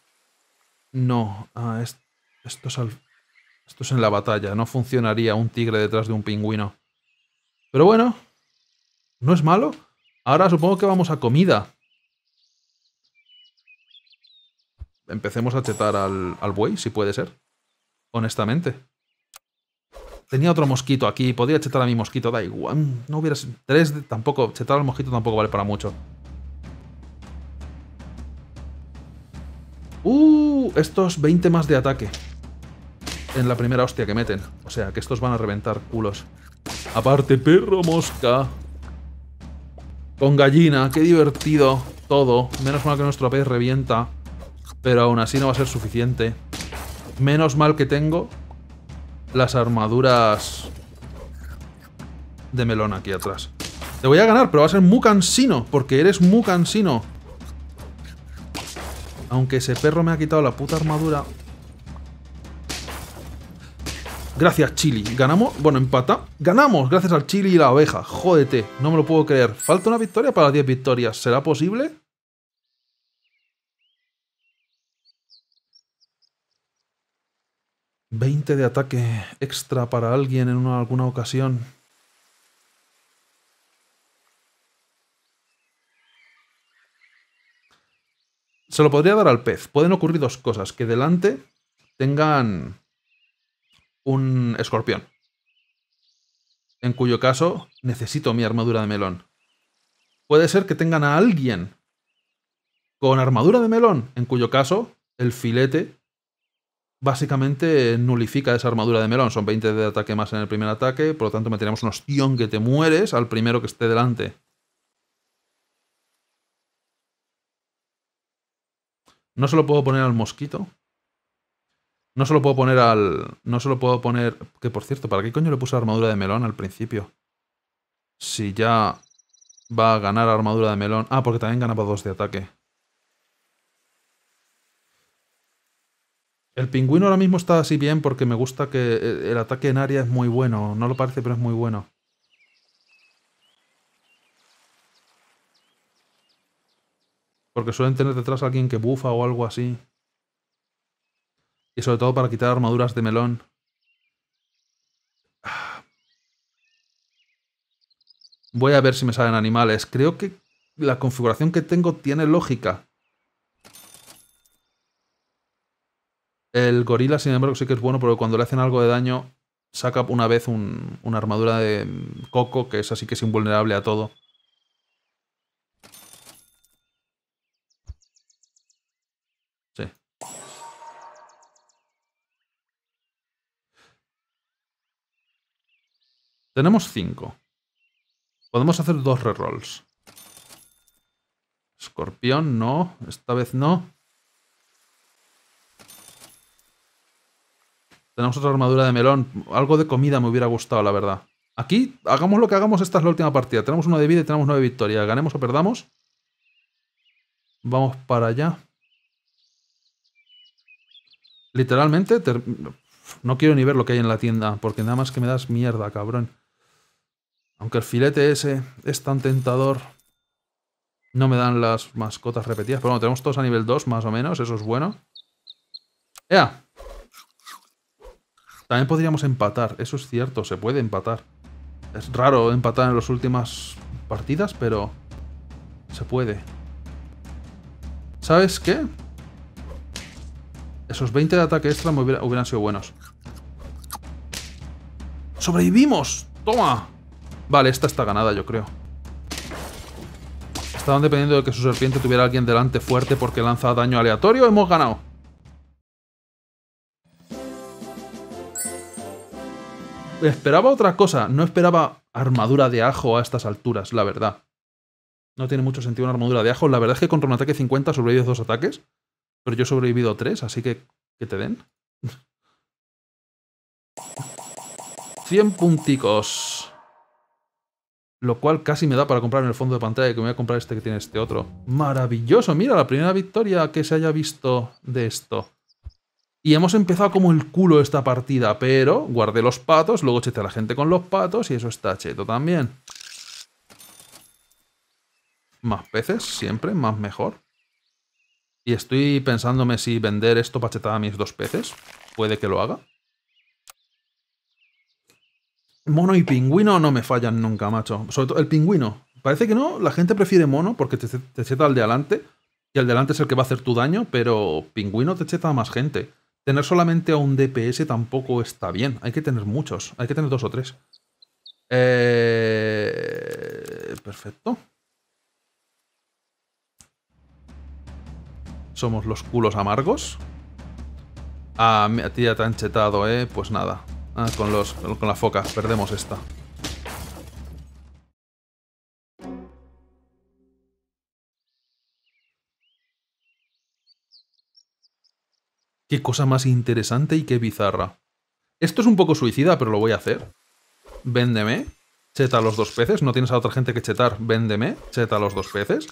No. Ah, esto, es en la batalla. No funcionaría un tigre detrás de un pingüino. Pero bueno. ¿No es malo? Ahora supongo que vamos a comida. Empecemos a chetar al buey, si puede ser. Honestamente. Tenía otro mosquito aquí, podría chetar a mi mosquito, da igual. No hubiera Tres tampoco, chetar al mosquito tampoco vale para mucho. Uh, estos 20 más de ataque. En la primera hostia que meten. O sea, que estos van a reventar culos. Aparte, perro mosca. Con gallina, qué divertido todo. Menos mal que nuestro pez revienta. Pero aún así no va a ser suficiente. Menos mal que tengo las armaduras de melón aquí atrás. Te voy a ganar, pero va a ser muy cansino, porque eres muy cansino. Aunque ese perro me ha quitado la puta armadura. Gracias, Chili. Ganamos. Bueno, empata. Ganamos gracias al Chili y la oveja. Jódete, no me lo puedo creer. Falta una victoria para las 10 victorias. ¿Será posible? 20 de ataque extra para alguien en alguna ocasión. Se lo podría dar al pez. Pueden ocurrir dos cosas. Que delante tengan un escorpión. En cuyo caso necesito mi armadura de melón. Puede ser que tengan a alguien con armadura de melón. En cuyo caso el filete básicamente nulifica esa armadura de melón. Son 20 de ataque más en el primer ataque, por lo tanto meteremos un ostión que te mueres al primero que esté delante. No se lo puedo poner al mosquito. No se lo puedo poner al... No se lo puedo poner... Que por cierto, ¿para qué coño le puse armadura de melón al principio? Si ya va a ganar armadura de melón... Ah, porque también ganaba dos de ataque. El pingüino ahora mismo está así bien porque me gusta que eh, el ataque en área es muy bueno. No lo parece, pero es muy bueno. Porque suelen tener detrás a alguien que bufa o algo así. Y sobre todo para quitar armaduras de melón. Voy a ver si me salen animales. Creo que la configuración que tengo tiene lógica. El gorila, sin embargo, sí que es bueno porque cuando le hacen algo de daño, saca una vez una armadura de coco, que es así que es invulnerable a todo. Sí. Tenemos 5. Podemos hacer dos rerolls. Escorpión, no. Esta vez no. Tenemos otra armadura de melón. Algo de comida me hubiera gustado, la verdad. Aquí, hagamos lo que hagamos, esta es la última partida. Tenemos una de vida y tenemos nueve victorias. Ganemos o perdamos. Vamos para allá. Literalmente, no quiero ni ver lo que hay en la tienda, porque nada más que me das mierda, cabrón. Aunque el filete ese es tan tentador, no me dan las mascotas repetidas. Pero bueno, tenemos todos a nivel 2, más o menos, eso es bueno. ¡Ea! También podríamos empatar, eso es cierto, se puede empatar. Es raro empatar en las últimas partidas, pero se puede. ¿Sabes qué? Esos 20 de ataque extra hubieran sido buenos. ¡Sobrevivimos! ¡Toma! Vale, esta está ganada, yo creo. Estaban dependiendo de que su serpiente tuviera alguien delante fuerte porque lanza daño aleatorio. ¡Hemos ganado! esperaba otra cosa, no esperaba armadura de ajo a estas alturas, la verdad. No tiene mucho sentido una armadura de ajo. La verdad es que contra un ataque 50 sobrevives dos ataques, pero yo he sobrevivido tres, así que que te den. 100 punticos. Lo cual casi me da para comprar en el fondo de pantalla, que me voy a comprar este que tiene este otro. Maravilloso, mira, la primera victoria que se haya visto de esto. Y hemos empezado como el culo esta partida, pero guardé los patos, luego eché a la gente con los patos y eso está cheto también. Más peces, siempre, más mejor. Y estoy pensándome si vender esto para chetar a mis dos peces. Puede que lo haga. Mono y pingüino no me fallan nunca, macho. Sobre todo el pingüino. Parece que no, la gente prefiere mono porque te, te cheta al de adelante. Y al delante es el que va a hacer tu daño, pero pingüino te cheta a más gente tener solamente a un DPS tampoco está bien. Hay que tener muchos. Hay que tener dos o tres. Eh... Perfecto. Somos los culos amargos. Ah, a ti ya te han chetado, ¿eh? Pues nada. Ah, con, los, con las focas. Perdemos esta. Qué cosa más interesante y qué bizarra. Esto es un poco suicida, pero lo voy a hacer. Véndeme. Cheta los dos peces. No tienes a otra gente que chetar. Véndeme. Cheta los dos peces.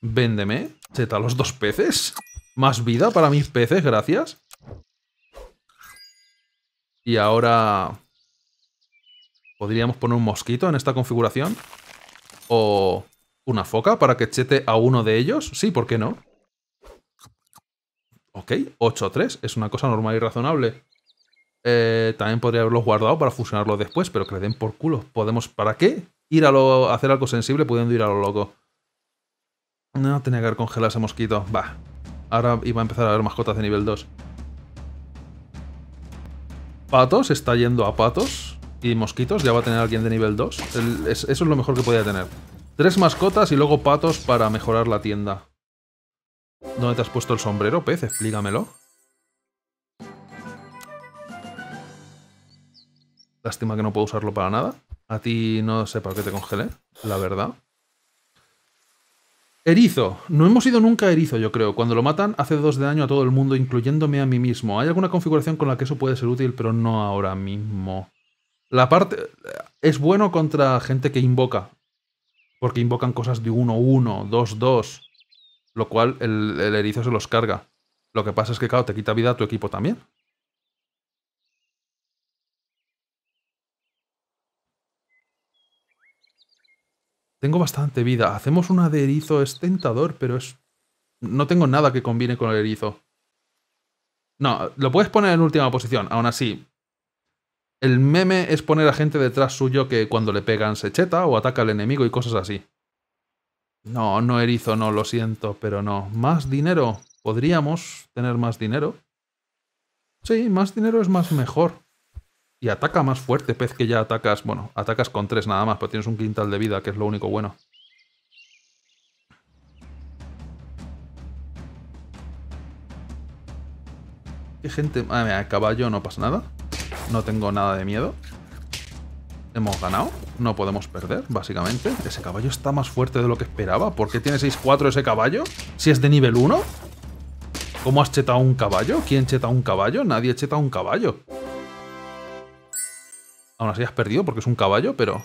Véndeme. Cheta los dos peces. Más vida para mis peces, gracias. Y ahora... Podríamos poner un mosquito en esta configuración. O una foca para que chete a uno de ellos. Sí, ¿por qué no? Ok, 8-3, es una cosa normal y razonable. Eh, también podría haberlos guardado para fusionarlos después, pero que le den por culo. Podemos, ¿para qué? Ir a lo, hacer algo sensible pudiendo ir a lo loco. No, tenía que haber congelado ese mosquito. Va. Ahora iba a empezar a haber mascotas de nivel 2. Patos está yendo a patos. Y mosquitos, ya va a tener alguien de nivel 2. eso es lo mejor que podía tener. Tres mascotas y luego patos para mejorar la tienda. ¿Dónde te has puesto el sombrero, pez? Explícamelo. Lástima que no puedo usarlo para nada. A ti no sé para qué te congelé, la verdad. Erizo. No hemos ido nunca a Erizo, yo creo. Cuando lo matan, hace dos de daño a todo el mundo, incluyéndome a mí mismo. Hay alguna configuración con la que eso puede ser útil, pero no ahora mismo. La parte... Es bueno contra gente que invoca. Porque invocan cosas de 1-1, 2-2. Lo cual el, erizo se los carga. Lo que pasa es que, claro, te quita vida a tu equipo también. Tengo bastante vida. Hacemos una de erizo. Es tentador, pero es... No tengo nada que combine con el erizo. No, lo puedes poner en última posición. Aún así, el meme es poner a gente detrás suyo que cuando le pegan se cheta o ataca al enemigo y cosas así. No, no erizo, no, lo siento, pero no. Más dinero. Podríamos tener más dinero. Sí, más dinero es más mejor. Y ataca más fuerte, pez que ya atacas. Bueno, atacas con tres nada más, pero tienes un quintal de vida, que es lo único bueno. ¿Qué gente? Ah, caballo no pasa nada. No tengo nada de miedo. Hemos ganado, no podemos perder, básicamente. Ese caballo está más fuerte de lo que esperaba. ¿Por qué tiene 6-4 ese caballo? Si es de nivel 1. ¿Cómo has chetado un caballo? ¿Quién cheta un caballo? Nadie cheta un caballo. Aún así has perdido porque es un caballo, pero...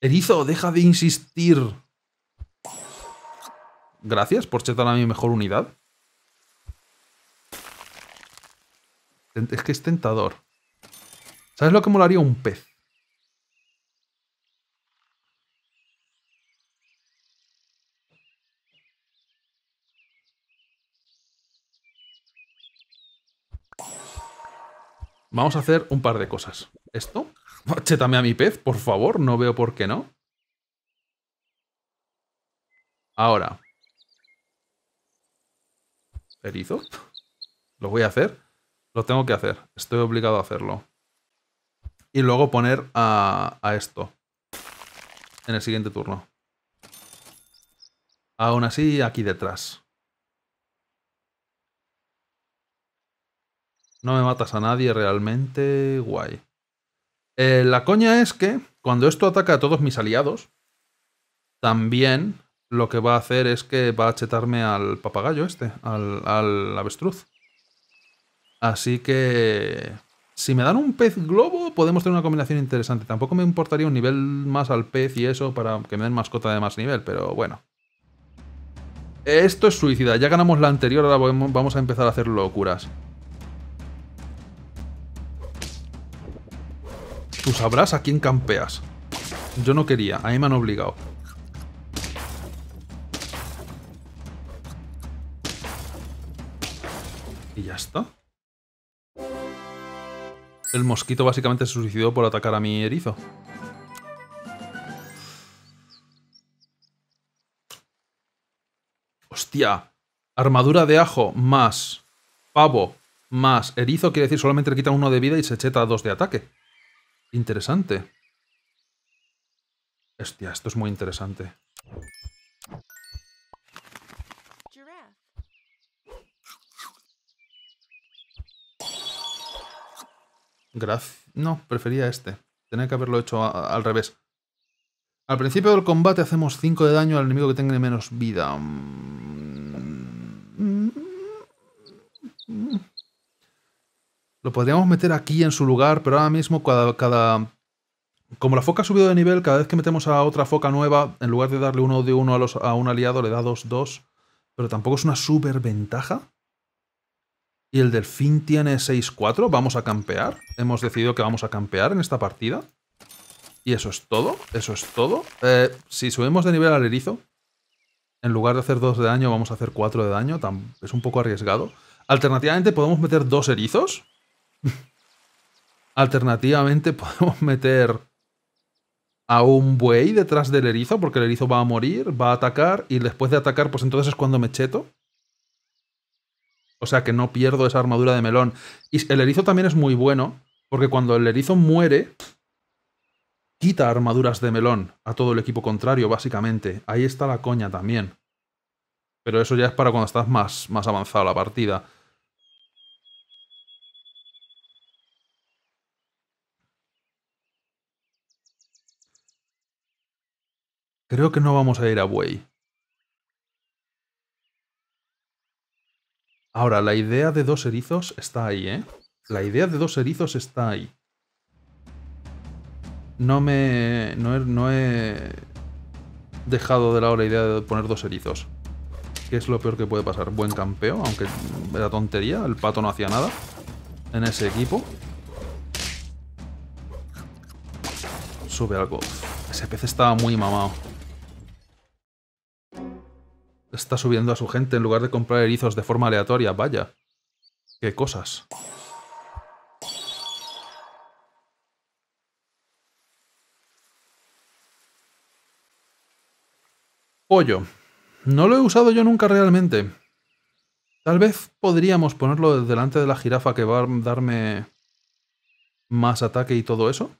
Erizo, deja de insistir. Gracias por chetar a mi mejor unidad. Es que es tentador. ¿Sabes lo que molaría un pez? Vamos a hacer un par de cosas. Esto, chétame a mi pez, por favor, no veo por qué no. Ahora. Perizo. Lo voy a hacer. Lo tengo que hacer. Estoy obligado a hacerlo y luego poner a, esto en el siguiente turno. Aún así, aquí detrás. No me matas a nadie realmente. Guay. Eh, la coña es que cuando esto ataca a todos mis aliados, también lo que va a hacer es que va a chetarme al papagayo este, al avestruz. Así que... Si me dan un pez globo, podemos tener una combinación interesante. Tampoco me importaría un nivel más al pez y eso para que me den mascota de más nivel, pero bueno. Esto es suicida. Ya ganamos la anterior, ahora vamos a empezar a hacer locuras. Tú sabrás a quién campeas. Yo no quería, ahí me han obligado. Y ya está. El mosquito básicamente se suicidó por atacar a mi erizo. Hostia. Armadura de ajo más pavo más erizo quiere decir solamente le quita uno de vida y se cheta dos de ataque. Interesante. Hostia, esto es muy interesante. Graf... No, prefería este. Tenía que haberlo hecho al revés. Al principio del combate hacemos 5 de daño al enemigo que tenga menos vida. Lo podríamos meter aquí en su lugar, pero ahora mismo cada, Como la foca ha subido de nivel, cada vez que metemos a otra foca nueva, en lugar de darle uno de uno a, los, a un aliado, le da 2-2. Pero tampoco es una super ventaja. Y el delfín tiene 6-4. Vamos a campear. Hemos decidido que vamos a campear en esta partida. Y eso es todo. Eso es todo. Eh, si subimos de nivel al erizo, en lugar de hacer 2 de daño, vamos a hacer 4 de daño. Es un poco arriesgado. Alternativamente, podemos meter dos erizos. <laughs> Alternativamente, podemos meter a un buey detrás del erizo, porque el erizo va a morir, va a atacar, y después de atacar, pues entonces es cuando me cheto. O sea que no pierdo esa armadura de melón. Y el erizo también es muy bueno, porque cuando el erizo muere, quita armaduras de melón a todo el equipo contrario, básicamente. Ahí está la coña también. Pero eso ya es para cuando estás más, más avanzado la partida. Creo que no vamos a ir a Buey. Ahora, la idea de dos erizos está ahí, ¿eh? La idea de dos erizos está ahí. No me... No he, dejado de lado la idea de poner dos erizos. ¿Qué es lo peor que puede pasar. Buen campeo, aunque era tontería. El pato no hacía nada en ese equipo. Sube algo. Ese pez estaba muy mamado está subiendo a su gente en lugar de comprar erizos de forma aleatoria. Vaya. Qué cosas. Pollo. No lo he usado yo nunca realmente. Tal vez podríamos ponerlo delante de la jirafa que va a darme más ataque y todo eso.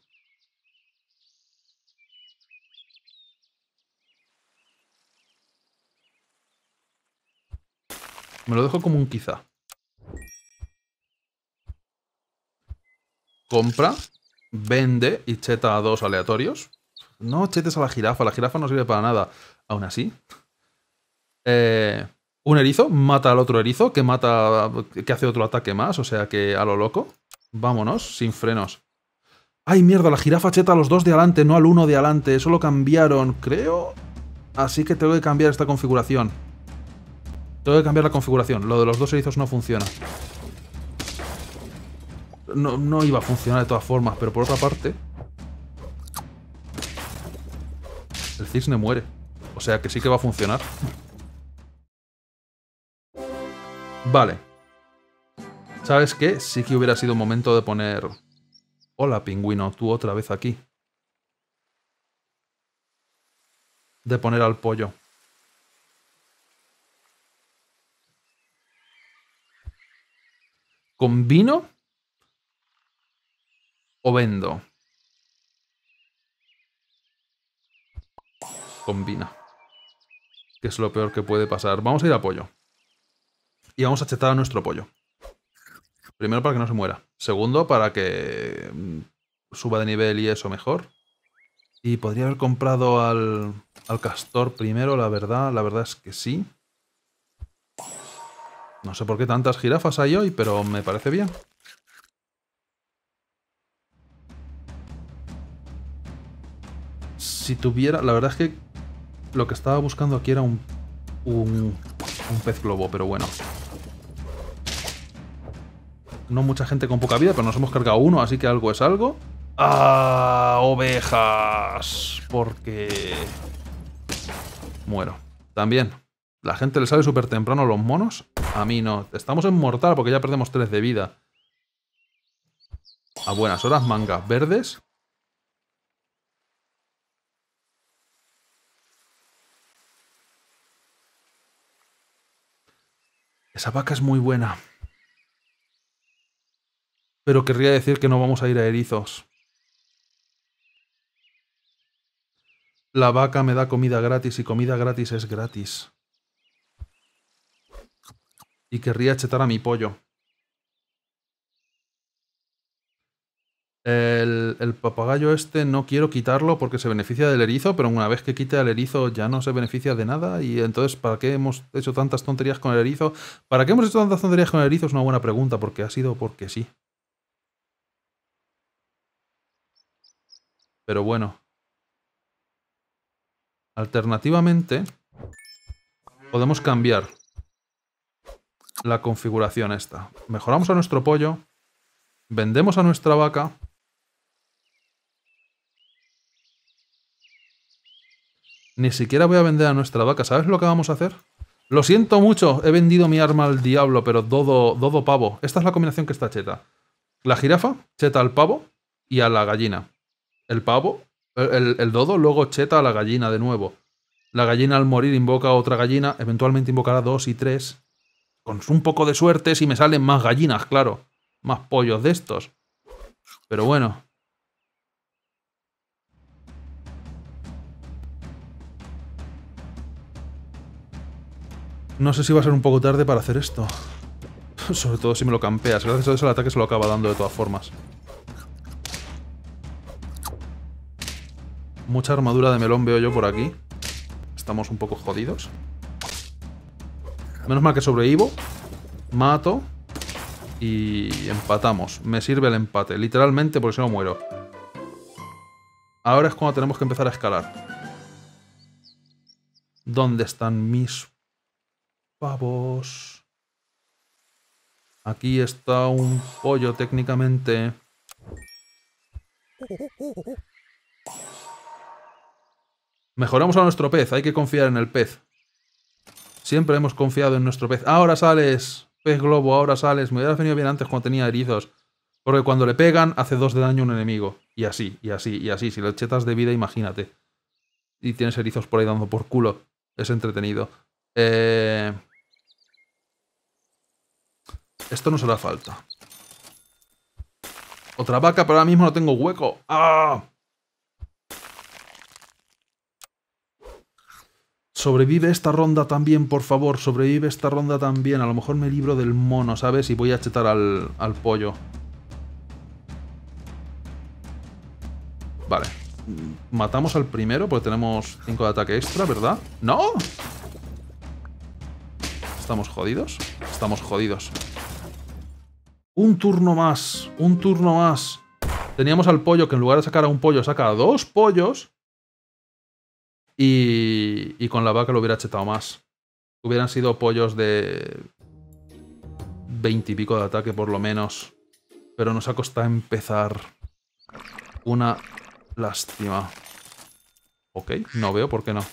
Me lo dejo como un quizá. Compra, vende y cheta a dos aleatorios. No chetes a la jirafa, la jirafa no sirve para nada. Aún así. Eh, un erizo mata al otro erizo, que mata. que hace otro ataque más, o sea que a lo loco. Vámonos, sin frenos. ¡Ay, mierda! La jirafa cheta a los dos de adelante, no al uno de adelante. Eso lo cambiaron, creo. Así que tengo que cambiar esta configuración. Tengo que cambiar la configuración. Lo de los dos erizos no funciona. No, no iba a funcionar de todas formas, pero por otra parte... El cisne muere. O sea que sí que va a funcionar. Vale. ¿Sabes qué? Sí que hubiera sido momento de poner... Hola, pingüino, tú otra vez aquí. De poner al pollo. ¿Combino o vendo? Combina. Que es lo peor que puede pasar. Vamos a ir a pollo. Y vamos a chetar a nuestro pollo. Primero para que no se muera. Segundo, para que mm, suba de nivel y eso mejor. Y podría haber comprado al, al castor primero, la verdad. La verdad es que sí. No sé por qué tantas jirafas hay hoy, pero me parece bien. Si tuviera... La verdad es que lo que estaba buscando aquí era un, un, un pez globo, pero bueno. No mucha gente con poca vida, pero nos hemos cargado uno, así que algo es algo. ¡Ah! Ovejas. Porque... Muero. También. La gente le sale súper temprano a los monos. A mí no. Estamos en mortal porque ya perdemos 3 de vida. A buenas horas, mangas verdes. Esa vaca es muy buena. Pero querría decir que no vamos a ir a erizos. La vaca me da comida gratis y comida gratis es gratis y querría chetar a mi pollo. El, el, papagayo este no quiero quitarlo porque se beneficia del erizo, pero una vez que quite al erizo ya no se beneficia de nada. Y entonces, ¿para qué hemos hecho tantas tonterías con el erizo? ¿Para qué hemos hecho tantas tonterías con el erizo? Es una buena pregunta, porque ha sido porque sí. Pero bueno. Alternativamente, podemos cambiar la configuración esta. Mejoramos a nuestro pollo, vendemos a nuestra vaca. Ni siquiera voy a vender a nuestra vaca. ¿Sabes lo que vamos a hacer? Lo siento mucho, he vendido mi arma al diablo, pero dodo, dodo pavo. Esta es la combinación que está cheta. La jirafa, cheta al pavo y a la gallina. El pavo, el, el dodo, luego cheta a la gallina de nuevo. La gallina al morir invoca a otra gallina, eventualmente invocará dos y tres, con un poco de suerte, si me salen más gallinas, claro. Más pollos de estos. Pero bueno. No sé si va a ser un poco tarde para hacer esto. Sobre todo si me lo campeas. Gracias a eso el ataque se lo acaba dando de todas formas. Mucha armadura de melón veo yo por aquí. Estamos un poco jodidos. Menos mal que sobrevivo. Mato. Y empatamos. Me sirve el empate. Literalmente, porque si no muero. Ahora es cuando tenemos que empezar a escalar. ¿Dónde están mis pavos? Aquí está un pollo técnicamente. Mejoramos a nuestro pez, hay que confiar en el pez. Siempre hemos confiado en nuestro pez. Ahora sales, pez globo, ahora sales. Me hubiera venido bien antes cuando tenía erizos. Porque cuando le pegan, hace dos de daño a un enemigo. Y así, y así, y así. Si le chetas de vida, imagínate. Y tienes erizos por ahí dando por culo. Es entretenido. Eh... Esto nos hará falta. Otra vaca, pero ahora mismo no tengo hueco. ¡Ah! sobrevive esta ronda también, por favor, sobrevive esta ronda también. A lo mejor me libro del mono, ¿sabes? Y voy a chetar al, al pollo. Vale. Matamos al primero porque tenemos 5 de ataque extra, ¿verdad? ¡No! ¿Estamos jodidos? Estamos jodidos. Un turno más, un turno más. Teníamos al pollo que en lugar de sacar a un pollo saca a dos pollos. Y, con la vaca lo hubiera chetado más. Hubieran sido pollos de 20 y pico de ataque por lo menos. Pero nos ha costado empezar. Una lástima. Ok, no veo por qué no.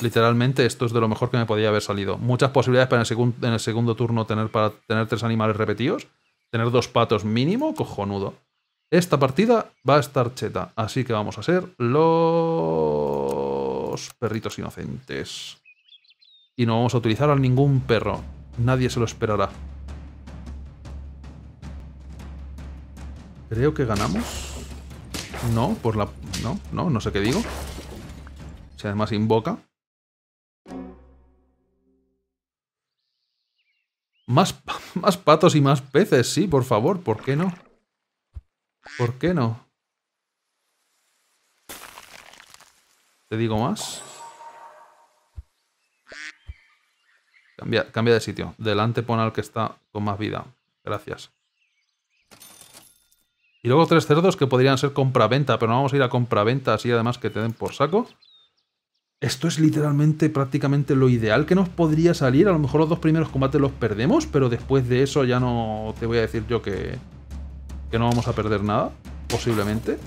Literalmente esto es de lo mejor que me podía haber salido. Muchas posibilidades para en el, el segundo turno tener, para tener tres animales repetidos. Tener dos patos mínimo, cojonudo. Esta partida va a estar cheta, así que vamos a ser los perritos inocentes. Y no vamos a utilizar a ningún perro. Nadie se lo esperará. Creo que ganamos. No, por la... No, no, no sé qué digo. Si además invoca. Más, <laughs> más patos y más peces, sí, por favor, ¿por qué no? ¿Por qué no? ¿Te digo más? Cambia, cambia de sitio. Delante pon al que está con más vida. Gracias. Y luego tres cerdos que podrían ser compraventa, pero no vamos a ir a compra-venta. así además que te den por saco. Esto es literalmente prácticamente lo ideal que nos podría salir. A lo mejor los dos primeros combates los perdemos, pero después de eso ya no te voy a decir yo que, que no vamos a perder nada, posiblemente.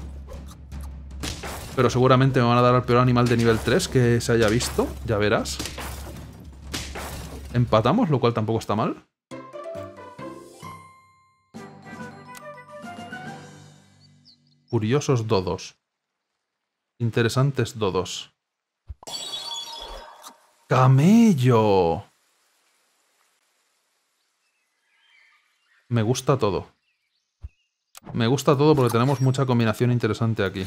Pero seguramente me van a dar al peor animal de nivel 3 que se haya visto, ya verás. Empatamos, lo cual tampoco está mal. Curiosos dodos. Interesantes dodos. ¡Camello! Me gusta todo. Me gusta todo porque tenemos mucha combinación interesante aquí.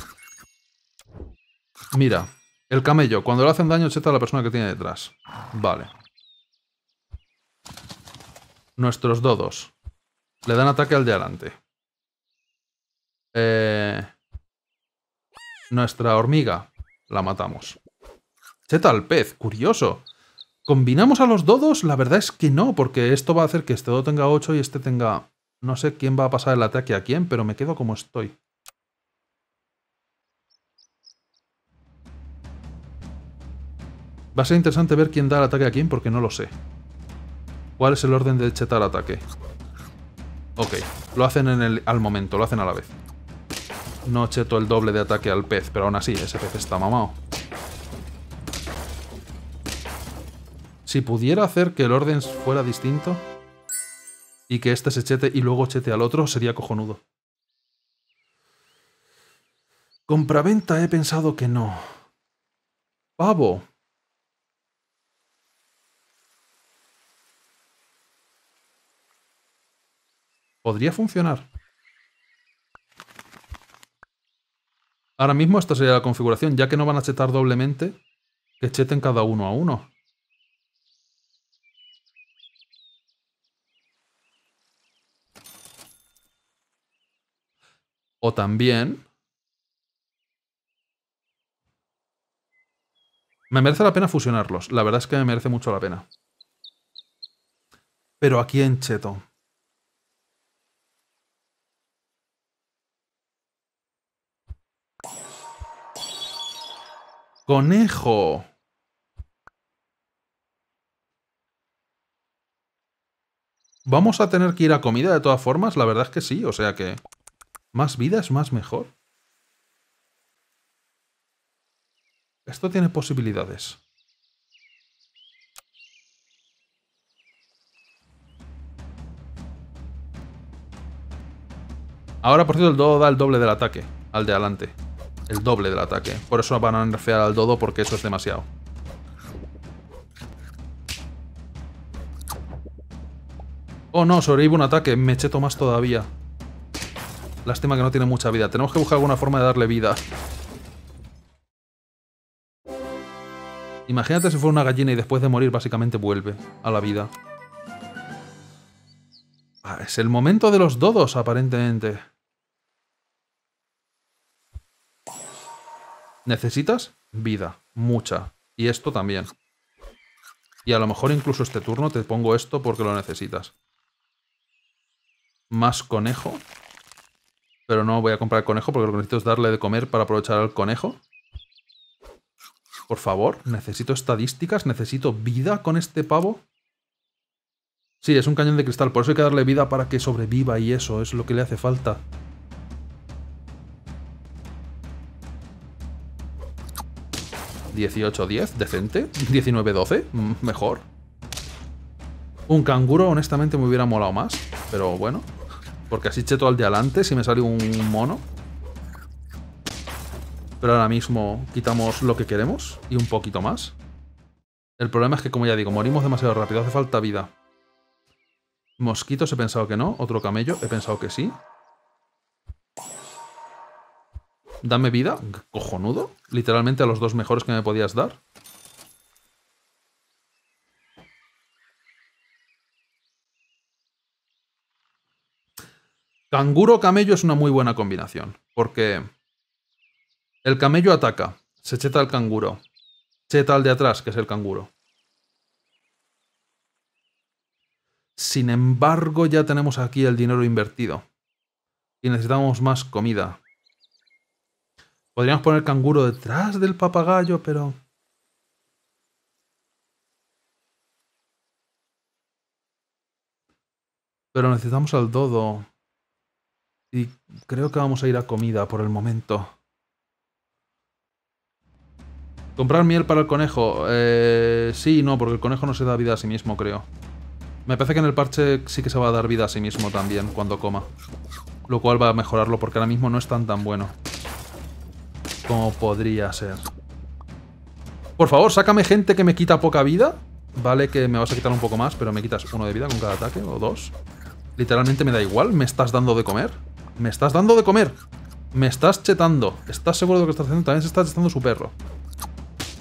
Mira, el camello. Cuando le hacen daño, cheta a la persona que tiene detrás. Vale. Nuestros dodos. Le dan ataque al de adelante. Eh... Nuestra hormiga. La matamos. Cheta al pez. Curioso. ¿Combinamos a los dodos? La verdad es que no, porque esto va a hacer que este dodo tenga 8 y este tenga no sé quién va a pasar el ataque a quién, pero me quedo como estoy. Va a ser interesante ver quién da el ataque a quién porque no lo sé. ¿Cuál es el orden de chetar ataque? Ok, lo hacen en el, al momento, lo hacen a la vez. No cheto el doble de ataque al pez, pero aún así, ese pez está mamado. Si pudiera hacer que el orden fuera distinto y que este se chete y luego chete al otro sería cojonudo. Compraventa he pensado que no. Pavo. Podría funcionar. Ahora mismo esta sería la configuración, ya que no van a chetar doblemente, que cheten cada uno a uno. O también... Me merece la pena fusionarlos. La verdad es que me merece mucho la pena. Pero aquí en Cheto. Conejo. Vamos a tener que ir a comida de todas formas, la verdad es que sí, o sea que... Más vidas, más mejor. Esto tiene posibilidades. Ahora, por cierto, el dodo da el doble del ataque al de adelante. El doble del ataque. Por eso van a nerfear al dodo porque eso es demasiado. Oh no, sobrevivo un ataque. Me cheto más todavía. Lástima que no tiene mucha vida. Tenemos que buscar alguna forma de darle vida. Imagínate si fuera una gallina y después de morir básicamente vuelve a la vida. Ah, es el momento de los dodos, aparentemente. Necesitas vida, mucha. Y esto también. Y a lo mejor incluso este turno te pongo esto porque lo necesitas. Más conejo. Pero no voy a comprar conejo porque lo que necesito es darle de comer para aprovechar al conejo. Por favor, necesito estadísticas, necesito vida con este pavo. Sí, es un cañón de cristal, por eso hay que darle vida para que sobreviva y eso es lo que le hace falta. ¿18-10? ¿Decente? ¿19-12? Mm, mejor. Un canguro, honestamente, me hubiera molado más, pero bueno. Porque así cheto al de adelante si me sale un mono. Pero ahora mismo quitamos lo que queremos y un poquito más. El problema es que, como ya digo, morimos demasiado rápido, hace falta vida. Mosquitos he pensado que no. Otro camello he pensado que sí. Dame vida, cojonudo. Literalmente a los dos mejores que me podías dar. Canguro camello es una muy buena combinación, porque el camello ataca, se cheta al canguro, cheta al de atrás, que es el canguro. Sin embargo, ya tenemos aquí el dinero invertido. Y necesitamos más comida. Podríamos poner canguro detrás del papagayo, pero... Pero necesitamos al dodo. Y creo que vamos a ir a comida por el momento. Comprar miel para el conejo. Eh, sí y no, porque el conejo no se da vida a sí mismo, creo. Me parece que en el parche sí que se va a dar vida a sí mismo también cuando coma. Lo cual va a mejorarlo porque ahora mismo no es tan tan bueno. Como podría ser. Por favor, sácame gente que me quita poca vida. Vale que me vas a quitar un poco más, pero me quitas uno de vida con cada ataque o dos. Literalmente me da igual, ¿me estás dando de comer? ¿Me estás dando de comer? Me estás chetando. ¿Estás seguro de lo que estás haciendo? También se está chetando su perro.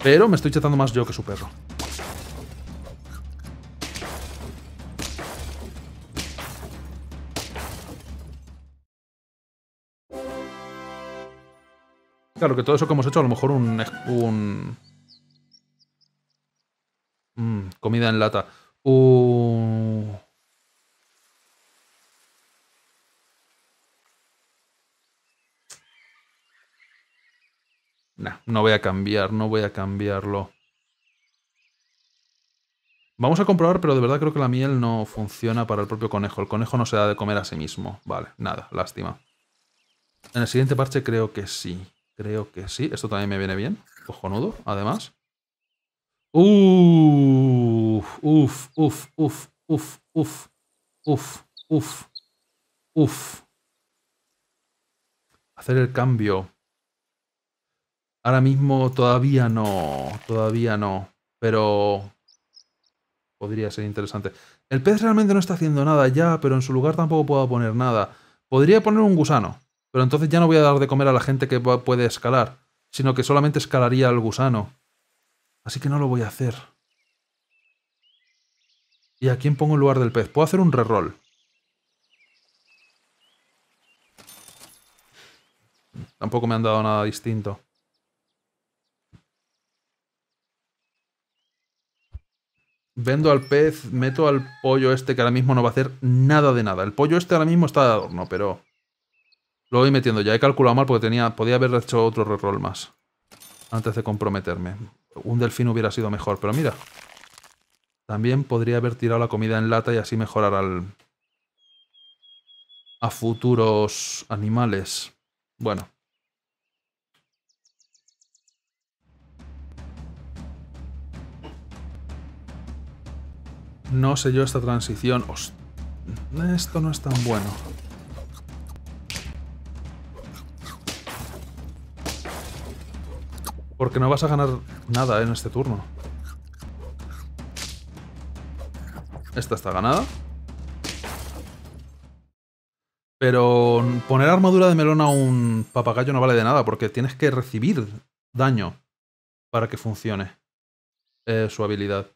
Pero me estoy chetando más yo que su perro. Claro, que todo eso que hemos hecho, a lo mejor un... un... Mm, comida en lata. Un... Uh, no voy a cambiar, no voy a cambiarlo. Vamos a comprobar, pero de verdad creo que la miel no funciona para el propio conejo. El conejo no se da de comer a sí mismo. Vale, nada, lástima. En el siguiente parche creo que sí. Creo que sí. Esto también me viene bien. Cojonudo, además. Uf, uf, uf, uf, uf, uf, uf, uf, uf. Hacer el cambio. Ahora mismo todavía no, todavía no, pero podría ser interesante. El pez realmente no está haciendo nada ya, pero en su lugar tampoco puedo poner nada. Podría poner un gusano, pero entonces ya no voy a dar de comer a la gente que puede escalar, sino que solamente escalaría al gusano. Así que no lo voy a hacer. ¿Y a quién pongo en lugar del pez? Puedo hacer un reroll. Tampoco me han dado nada distinto. Vendo al pez, meto al pollo este que ahora mismo no va a hacer nada de nada. El pollo este ahora mismo está de adorno, pero... Lo voy metiendo ya. He calculado mal porque tenía, podía haber hecho otro reroll más. Antes de comprometerme. Un delfín hubiera sido mejor, pero mira. También podría haber tirado la comida en lata y así mejorar al... A futuros animales. Bueno. No sé yo esta transición. Esto no es tan bueno. Porque no vas a ganar nada en este turno. Esta está ganada. Pero poner armadura de melón a un papagayo no vale de nada, porque tienes que recibir daño para que funcione eh, su habilidad.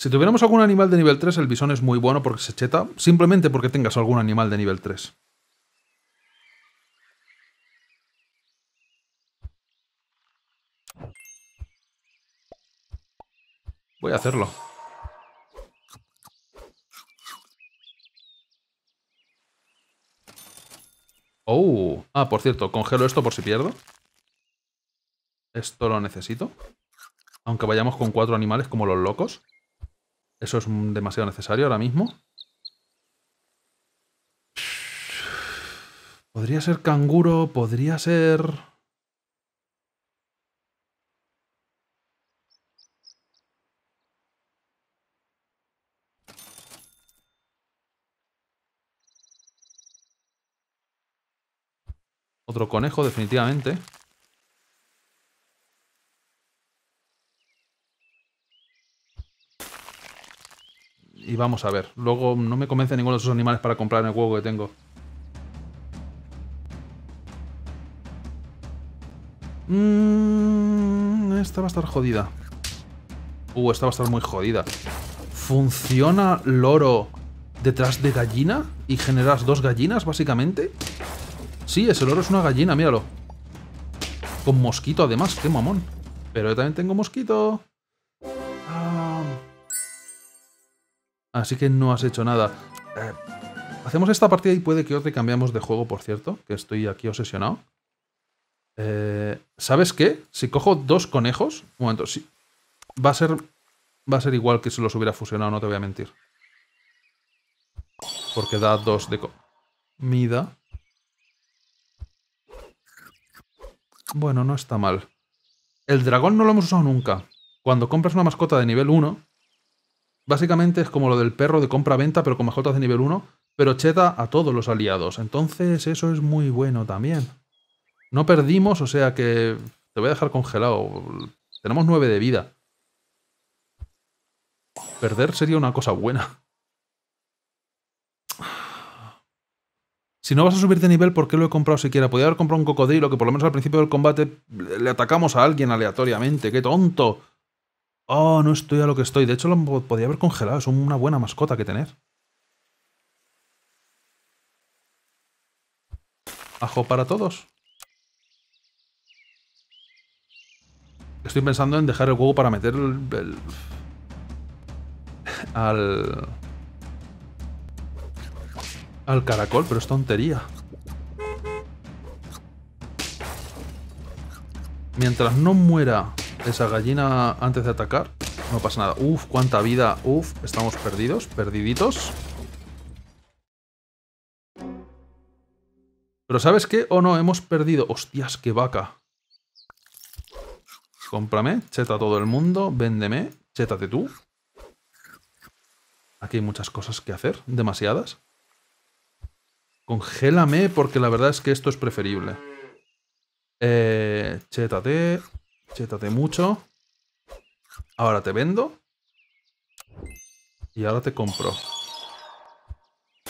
Si tuviéramos algún animal de nivel 3, el bisón es muy bueno porque se cheta, simplemente porque tengas algún animal de nivel 3. Voy a hacerlo. Oh, ah, por cierto, congelo esto por si pierdo. Esto lo necesito. Aunque vayamos con cuatro animales como los locos. Eso es demasiado necesario ahora mismo. Podría ser canguro, podría ser... Otro conejo, definitivamente. y vamos a ver. Luego no me convence ninguno de esos animales para comprar el juego que tengo. Mm, esta va a estar jodida. Uh, esta va a estar muy jodida. ¿Funciona loro detrás de gallina? ¿Y generas dos gallinas, básicamente? Sí, ese loro es una gallina, míralo. Con mosquito, además. ¡Qué mamón! Pero yo también tengo mosquito. Así que no has hecho nada. Eh, hacemos esta partida y puede que otra cambiamos de juego, por cierto, que estoy aquí obsesionado. Eh, ¿Sabes qué? Si cojo dos conejos... Un momento, sí. Va a ser, va a ser igual que si los hubiera fusionado, no te voy a mentir. Porque da dos de comida. Bueno, no está mal. El dragón no lo hemos usado nunca. Cuando compras una mascota de nivel 1, Básicamente es como lo del perro de compra-venta, pero con mascotas de nivel 1, pero cheta a todos los aliados. Entonces eso es muy bueno también. No perdimos, o sea que te voy a dejar congelado. Tenemos 9 de vida. Perder sería una cosa buena. Si no vas a subir de nivel, ¿por qué lo he comprado siquiera? Podría haber comprado un cocodrilo que por lo menos al principio del combate le atacamos a alguien aleatoriamente. ¡Qué tonto! Oh, no estoy a lo que estoy. De hecho, lo podía haber congelado. Es una buena mascota que tener. Ajo para todos. Estoy pensando en dejar el huevo para meter al... Al caracol, pero es tontería. Mientras no muera esa gallina antes de atacar. No pasa nada. Uf, cuánta vida. Uf, estamos perdidos, perdiditos. Pero ¿sabes qué? o oh, no, hemos perdido. Hostias, qué vaca. Cómprame, cheta todo el mundo, véndeme, chétate tú. Aquí hay muchas cosas que hacer, demasiadas. Congélame, porque la verdad es que esto es preferible. Eh, chétate, Chétate mucho. Ahora te vendo. Y ahora te compro.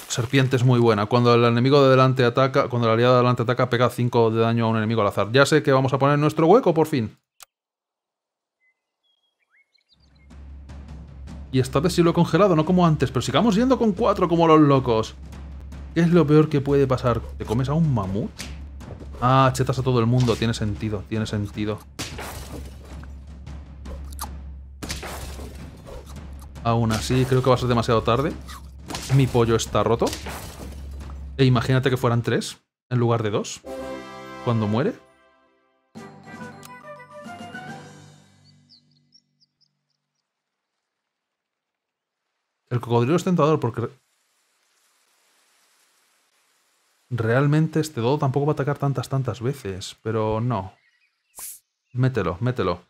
Serpiente es muy buena. Cuando el enemigo de delante ataca, cuando la aliada de delante ataca, pega 5 de daño a un enemigo al azar. Ya sé que vamos a poner nuestro hueco, por fin. Y esta vez sí lo congelado, no como antes, pero sigamos yendo con 4 como los locos. ¿Qué es lo peor que puede pasar? ¿Te comes a un mamut? Ah, chetas a todo el mundo. Tiene sentido, tiene sentido. Aún así, creo que va a ser demasiado tarde. Mi pollo está roto. E imagínate que fueran tres en lugar de dos. Cuando muere. El cocodrilo es tentador porque Realmente este dodo tampoco va a atacar tantas, tantas veces, pero no. Mételo, mételo.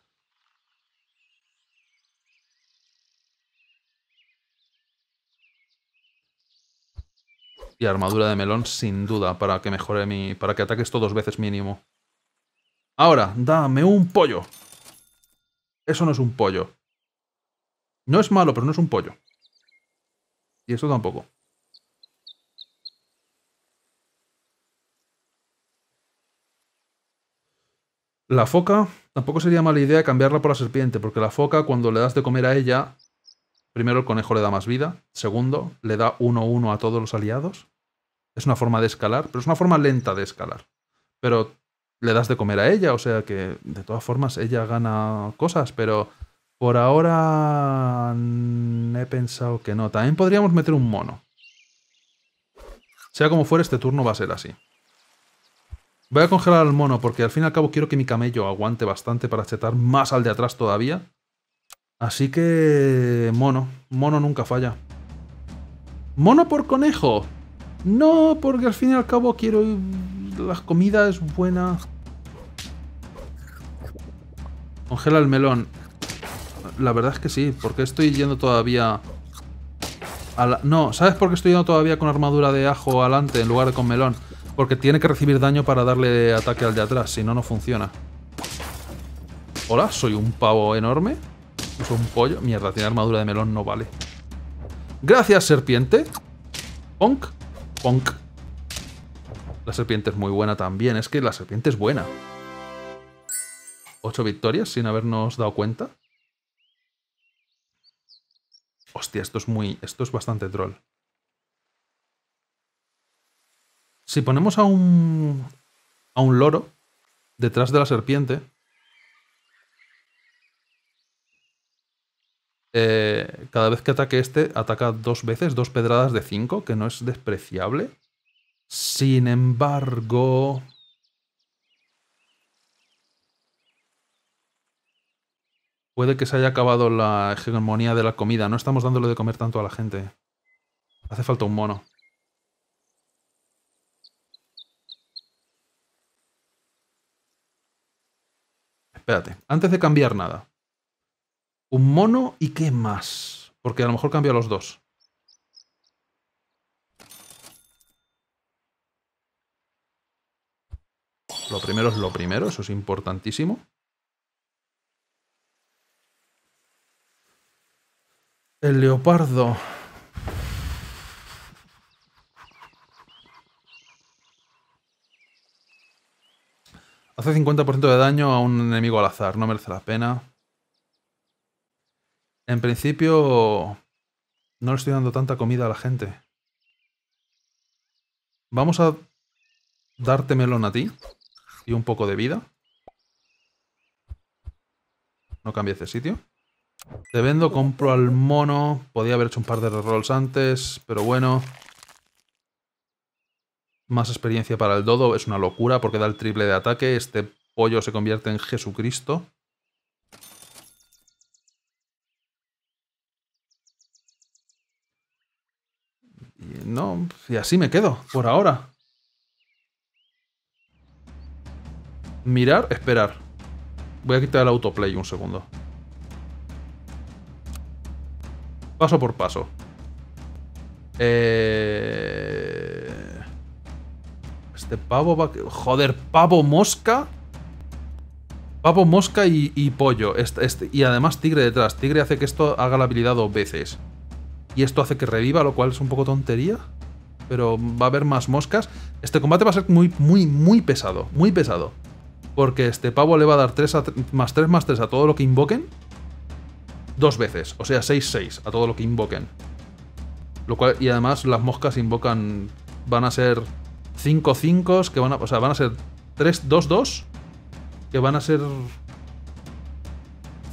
Y armadura de melón, sin duda, para que mejore mi... para que ataque esto dos veces mínimo. Ahora, dame un pollo. Eso no es un pollo. No es malo, pero no es un pollo. Y esto tampoco. La foca, tampoco sería mala idea cambiarla por la serpiente, porque la foca cuando le das de comer a ella, primero el conejo le da más vida, segundo, le da 1-1 a todos los aliados. Es una forma de escalar, pero es una forma lenta de escalar. Pero le das de comer a ella, o sea que de todas formas ella gana cosas, pero por ahora he pensado que no. También podríamos meter un mono. Sea como fuera, este turno va a ser así. Voy a congelar al mono porque al fin y al cabo quiero que mi camello aguante bastante para chetar más al de atrás todavía. Así que... mono. Mono nunca falla. ¿Mono por conejo? No, porque al fin y al cabo quiero... La comida es buena. Congela el melón. La verdad es que sí, porque estoy yendo todavía... No, ¿sabes por qué estoy yendo todavía con armadura de ajo adelante en lugar de con melón? Porque tiene que recibir daño para darle ataque al de atrás, si no, no funciona. Hola, soy un pavo enorme. Soy un pollo. Mierda, tiene armadura de melón, no vale. Gracias, serpiente. Ponk. Ponk. La serpiente es muy buena también. Es que la serpiente es buena. Ocho victorias sin habernos dado cuenta. Hostia, esto es muy... Esto es bastante troll. Si ponemos a un, a un loro detrás de la serpiente, eh, cada vez que ataque este, ataca dos veces, dos pedradas de cinco, que no es despreciable. Sin embargo... Puede que se haya acabado la hegemonía de la comida. No estamos dándole de comer tanto a la gente. Hace falta un mono. Espérate, antes de cambiar nada. Un mono y qué más. Porque a lo mejor cambia los dos. Lo primero es lo primero, eso es importantísimo. El leopardo. Hace 50% de daño a un enemigo al azar, no merece la pena. En principio, no le estoy dando tanta comida a la gente. Vamos a darte melón a ti y un poco de vida. No cambies de sitio. Te vendo, compro al mono. Podía haber hecho un par de rerolls antes, pero bueno más experiencia para el dodo. Es una locura porque da el triple de ataque. Este pollo se convierte en Jesucristo. no, y así me quedo, por ahora. Mirar, esperar. Voy a quitar el autoplay un segundo. Paso por paso. Eh... Este pavo va... Joder, pavo mosca. Pavo mosca y, pollo. Este, y además tigre detrás. Tigre hace que esto haga la habilidad dos veces. Y esto hace que reviva, lo cual es un poco tontería. Pero va a haber más moscas. Este combate va a ser muy, muy, muy pesado. Muy pesado. Porque este pavo le va a dar 3 más 3 más 3 a todo lo que invoquen. Dos veces. O sea, 6-6 a todo lo que invoquen. Lo cual, y además las moscas invocan... Van a ser 5 5 que van a, o sea, van a ser 3 2 2 que van a ser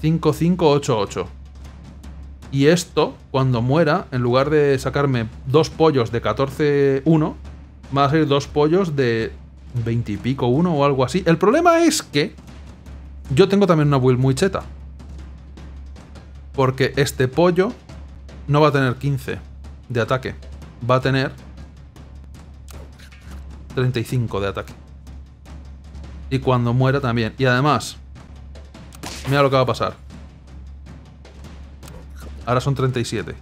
5 5 8 8. Y esto, cuando muera, en lugar de sacarme dos pollos de 14 1, van a salir dos pollos de 20 y pico 1 o algo así. El problema es que yo tengo también una build muy cheta. Porque este pollo no va a tener 15 de ataque. Va a tener 35 de ataque. Y cuando muera también. Y además, mira lo que va a pasar. Ahora son 37.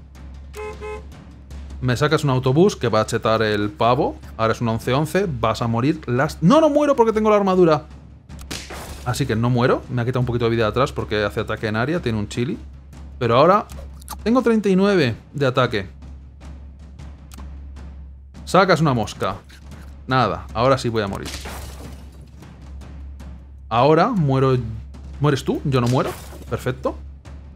Me sacas un autobús que va a chetar el pavo. Ahora es un 11-11. Vas a morir. Las... No, no muero porque tengo la armadura. Así que no muero. Me ha quitado un poquito de vida atrás porque hace ataque en área. Tiene un chili. Pero ahora tengo 39 de ataque. Sacas una mosca. Nada, ahora sí voy a morir. Ahora muero... ¿Mueres tú? Yo no muero. Perfecto.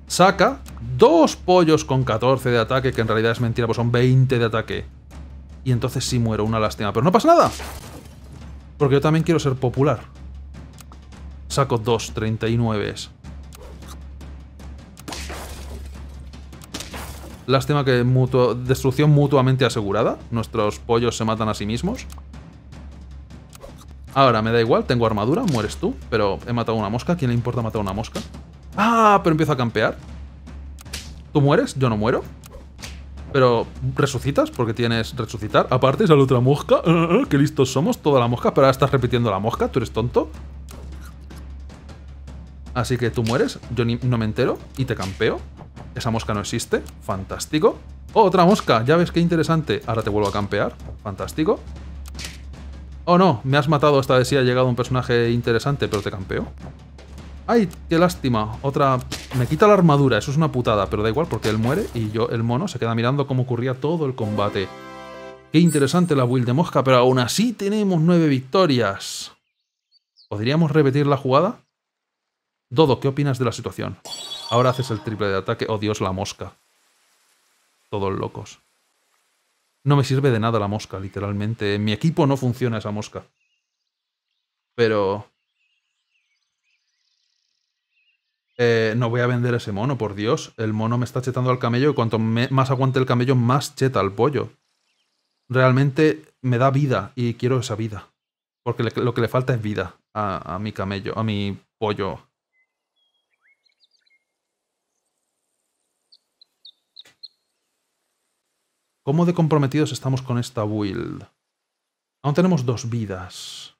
Saca dos pollos con 14 de ataque, que en realidad es mentira, pues son 20 de ataque. Y entonces sí muero, una lástima. Pero no pasa nada. Porque yo también quiero ser popular. Saco dos, 39 es. Lástima que destrucción mutuamente asegurada. Nuestros pollos se matan a sí mismos. Ahora, me da igual, tengo armadura, mueres tú, pero he matado una mosca, ¿quién le importa matar una mosca? ¡Ah! Pero empiezo a campear. Tú mueres, yo no muero. Pero resucitas porque tienes resucitar. Aparte sale otra mosca. <laughs> ¡Qué listos somos! Toda la mosca, pero ahora estás repitiendo la mosca, tú eres tonto. Así que tú mueres, yo no me entero y te campeo. Esa mosca no existe, fantástico. otra mosca, ya ves qué interesante. Ahora te vuelvo a campear, fantástico. Oh no, me has matado esta vez si ha llegado un personaje interesante, pero te campeo. ¡Ay, qué lástima! Otra... Me quita la armadura, eso es una putada, pero da igual porque él muere y yo, el mono, se queda mirando cómo ocurría todo el combate. Qué interesante la build de Mosca, pero aún así tenemos nueve victorias. ¿Podríamos repetir la jugada? Dodo, ¿qué opinas de la situación? Ahora haces el triple de ataque. Oh Dios, la Mosca. Todos locos. No me sirve de nada la mosca, literalmente. En mi equipo no funciona esa mosca. Pero... Eh, no voy a vender ese mono, por Dios. El mono me está chetando al camello y cuanto más aguante el camello, más cheta al pollo. Realmente me da vida y quiero esa vida. Porque lo que le falta es vida a mi camello, a mi pollo ¿Cómo de comprometidos estamos con esta build? Aún tenemos dos vidas.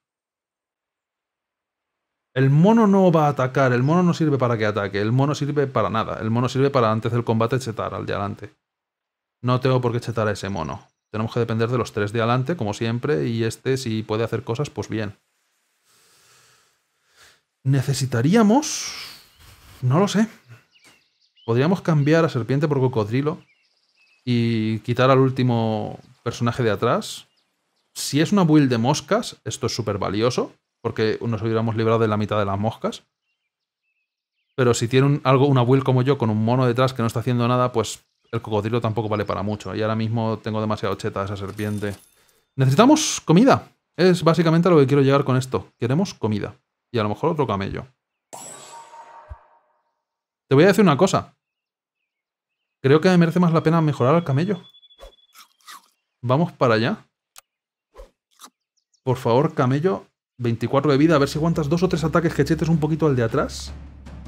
El mono no va a atacar, el mono no sirve para que ataque, el mono sirve para nada, el mono sirve para antes del combate chetar al de adelante. No tengo por qué chetar a ese mono. Tenemos que depender de los tres de adelante, como siempre, y este si puede hacer cosas, pues bien. Necesitaríamos... No lo sé. Podríamos cambiar a serpiente por cocodrilo y quitar al último personaje de atrás. Si es una build de moscas, esto es súper valioso, porque nos hubiéramos librado de la mitad de las moscas. Pero si tiene algo, una build como yo, con un mono detrás que no está haciendo nada, pues el cocodrilo tampoco vale para mucho. Y ahora mismo tengo demasiado cheta esa serpiente. Necesitamos comida. Es básicamente lo que quiero llegar con esto. Queremos comida. Y a lo mejor otro camello. Te voy a decir una cosa. Creo que me merece más la pena mejorar al camello. Vamos para allá. Por favor, camello. 24 de vida. A ver si aguantas dos o tres ataques que chetes un poquito al de atrás.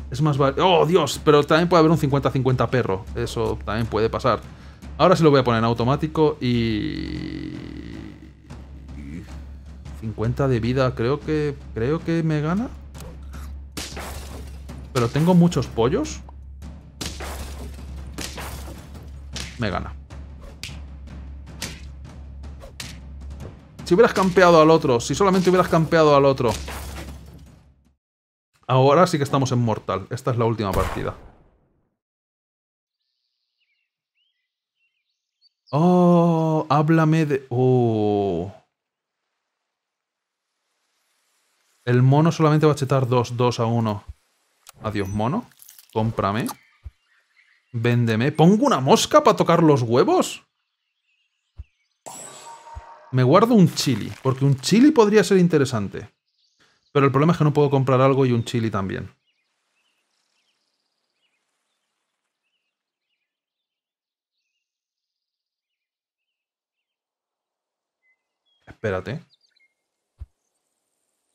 Es más vale... ¡Oh, Dios! Pero también puede haber un 50-50 perro. Eso también puede pasar. Ahora sí lo voy a poner en automático y... 50 de vida. Creo que... Creo que me gana. Pero tengo muchos pollos. me gana. Si hubieras campeado al otro, si solamente hubieras campeado al otro. Ahora sí que estamos en mortal. Esta es la última partida. Oh, háblame de... Oh. El mono solamente va a chetar 2, 2 a 1. Adiós, mono. Cómprame. Véndeme. ¿Pongo una mosca para tocar los huevos? Me guardo un chili, porque un chili podría ser interesante. Pero el problema es que no puedo comprar algo y un chili también. Espérate.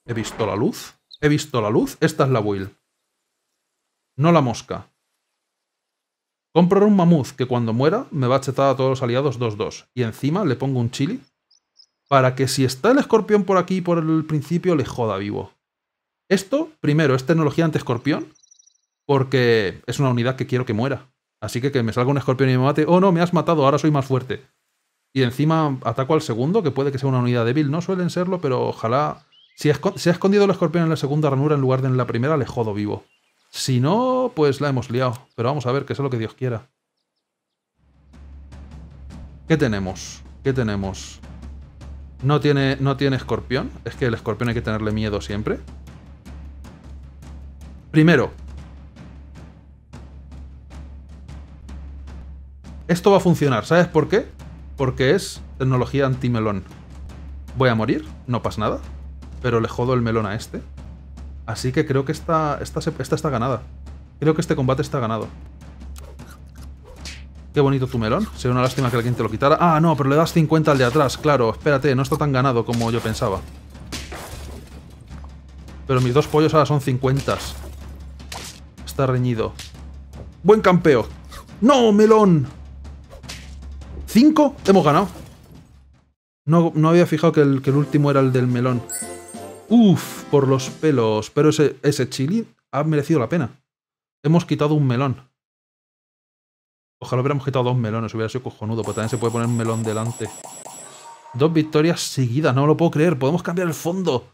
He visto la luz. He visto la luz. Esta es la build. No la mosca. Comprar un mamuz que cuando muera me va a chetar a todos los aliados 2-2. Y encima le pongo un chili para que si está el escorpión por aquí por el principio le joda vivo. Esto, primero, es tecnología anti-escorpión porque es una unidad que quiero que muera. Así que que me salga un escorpión y me mate. Oh no, me has matado, ahora soy más fuerte. Y encima ataco al segundo, que puede que sea una unidad débil. No suelen serlo, pero ojalá... Si, si ha escondido el escorpión en la segunda ranura en lugar de en la primera, le jodo vivo. Si no, pues la hemos liado. Pero vamos a ver, que es lo que Dios quiera. ¿Qué tenemos? ¿Qué tenemos? No tiene, no tiene escorpión. Es que el escorpión hay que tenerle miedo siempre. Primero. Esto va a funcionar. ¿Sabes por qué? Porque es tecnología anti-melón. Voy a morir, no pasa nada. Pero le jodo el melón a este. Así que creo que esta, está ganada. Creo que este combate está ganado. Qué bonito tu melón. Sería una lástima que alguien te lo quitara. Ah, no, pero le das 50 al de atrás. Claro, espérate, no está tan ganado como yo pensaba. Pero mis dos pollos ahora son 50. Está reñido. Buen campeo. ¡No, melón! ¿Cinco? Hemos ganado. No, no había fijado que que el último era el del melón. Uf, por los pelos. Pero ese, ese chili ha merecido la pena. Hemos quitado un melón. Ojalá hubiéramos quitado dos melones, hubiera sido cojonudo, pero también se puede poner un melón delante. Dos victorias seguidas, no lo puedo creer. Podemos cambiar el fondo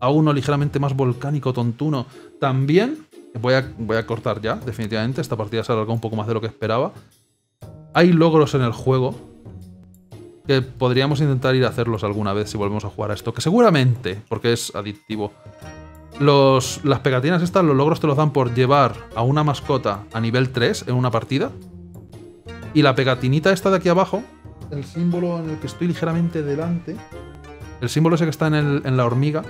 a uno ligeramente más volcánico, tontuno. También, voy a, voy a cortar ya, definitivamente. Esta partida se alargó un poco más de lo que esperaba. Hay logros en el juego, que podríamos intentar ir a hacerlos alguna vez si volvemos a jugar a esto, que seguramente, porque es adictivo. Los, las pegatinas están los logros te los dan por llevar a una mascota a nivel 3 en una partida. Y la pegatinita está de aquí abajo, el símbolo en el que estoy ligeramente delante, el símbolo ese que está en, en la hormiga,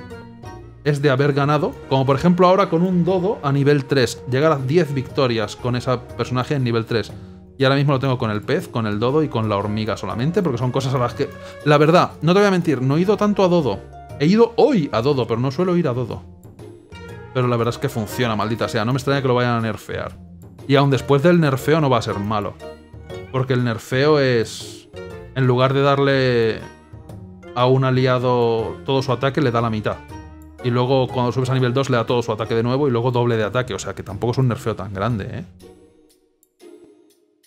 es de haber ganado, como por ejemplo ahora con un dodo a nivel 3, llegar a 10 victorias con ese personaje en nivel 3. Y ahora mismo lo tengo con el pez, con el dodo y con la hormiga solamente, porque son cosas a las que... La verdad, no te voy a mentir, no he ido tanto a dodo. He ido hoy a dodo, pero no suelo ir a dodo. Pero la verdad es que funciona, maldita sea. No me extraña que lo vayan a nerfear. Y aún después del nerfeo no va a ser malo. Porque el nerfeo es... En lugar de darle a un aliado todo su ataque, le da la mitad. Y luego cuando subes a nivel 2 le da todo su ataque de nuevo y luego doble de ataque. O sea que tampoco es un nerfeo tan grande, ¿eh?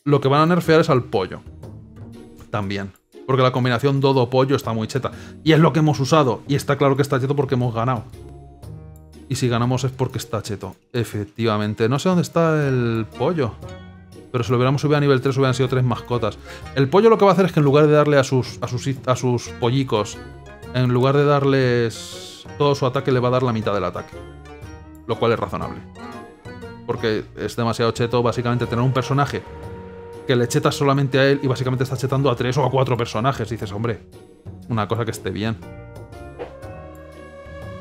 Lo que van a nerfear es al pollo. También. Porque la combinación dodo-pollo está muy cheta. Y es lo que hemos usado. Y está claro que está cheto porque hemos ganado. Y si ganamos es porque está cheto. Efectivamente. No sé dónde está el pollo. Pero si lo hubiéramos subido a nivel 3 hubieran sido tres mascotas. El pollo lo que va a hacer es que en lugar de darle a sus, a sus, a sus pollicos, en lugar de darles todo su ataque, le va a dar la mitad del ataque. Lo cual es razonable. Porque es demasiado cheto básicamente tener un personaje que le chetas solamente a él y básicamente está chetando a tres o a cuatro personajes. dices, hombre, una cosa que esté bien.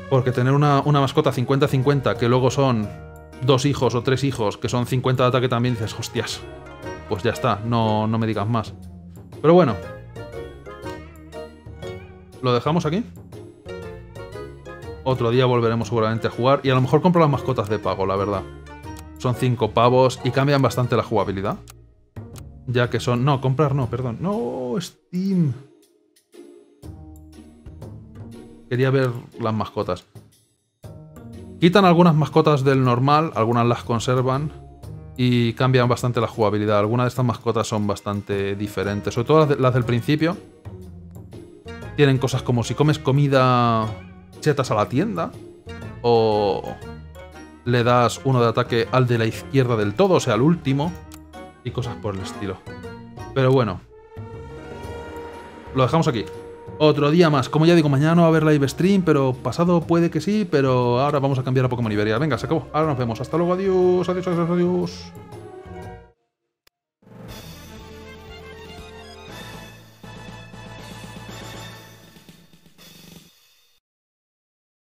Porque tener una, mascota 50-50, que luego son dos hijos o tres hijos, que son 50 de ataque también, dices, hostias, pues ya está, no, no me digas más. Pero bueno. ¿Lo dejamos aquí? Otro día volveremos seguramente a jugar y a lo mejor compro las mascotas de pago, la verdad. Son cinco pavos y cambian bastante la jugabilidad. Ya que son... No, comprar no, perdón. No, Steam. Quería ver las mascotas. Quitan algunas mascotas del normal, algunas las conservan y cambian bastante la jugabilidad. Algunas de estas mascotas son bastante diferentes, sobre todo las, del principio. Tienen cosas como si comes comida chetas a la tienda o le das uno de ataque al de la izquierda del todo, o sea, al último y cosas por el estilo. Pero bueno, lo dejamos aquí. Otro día más. Como ya digo, mañana no va a haber live stream, pero pasado puede que sí, pero ahora vamos a cambiar a Pokémon Iberia. Venga, se acabó. Ahora nos vemos. Hasta luego. Adiós, adiós, adiós, adiós.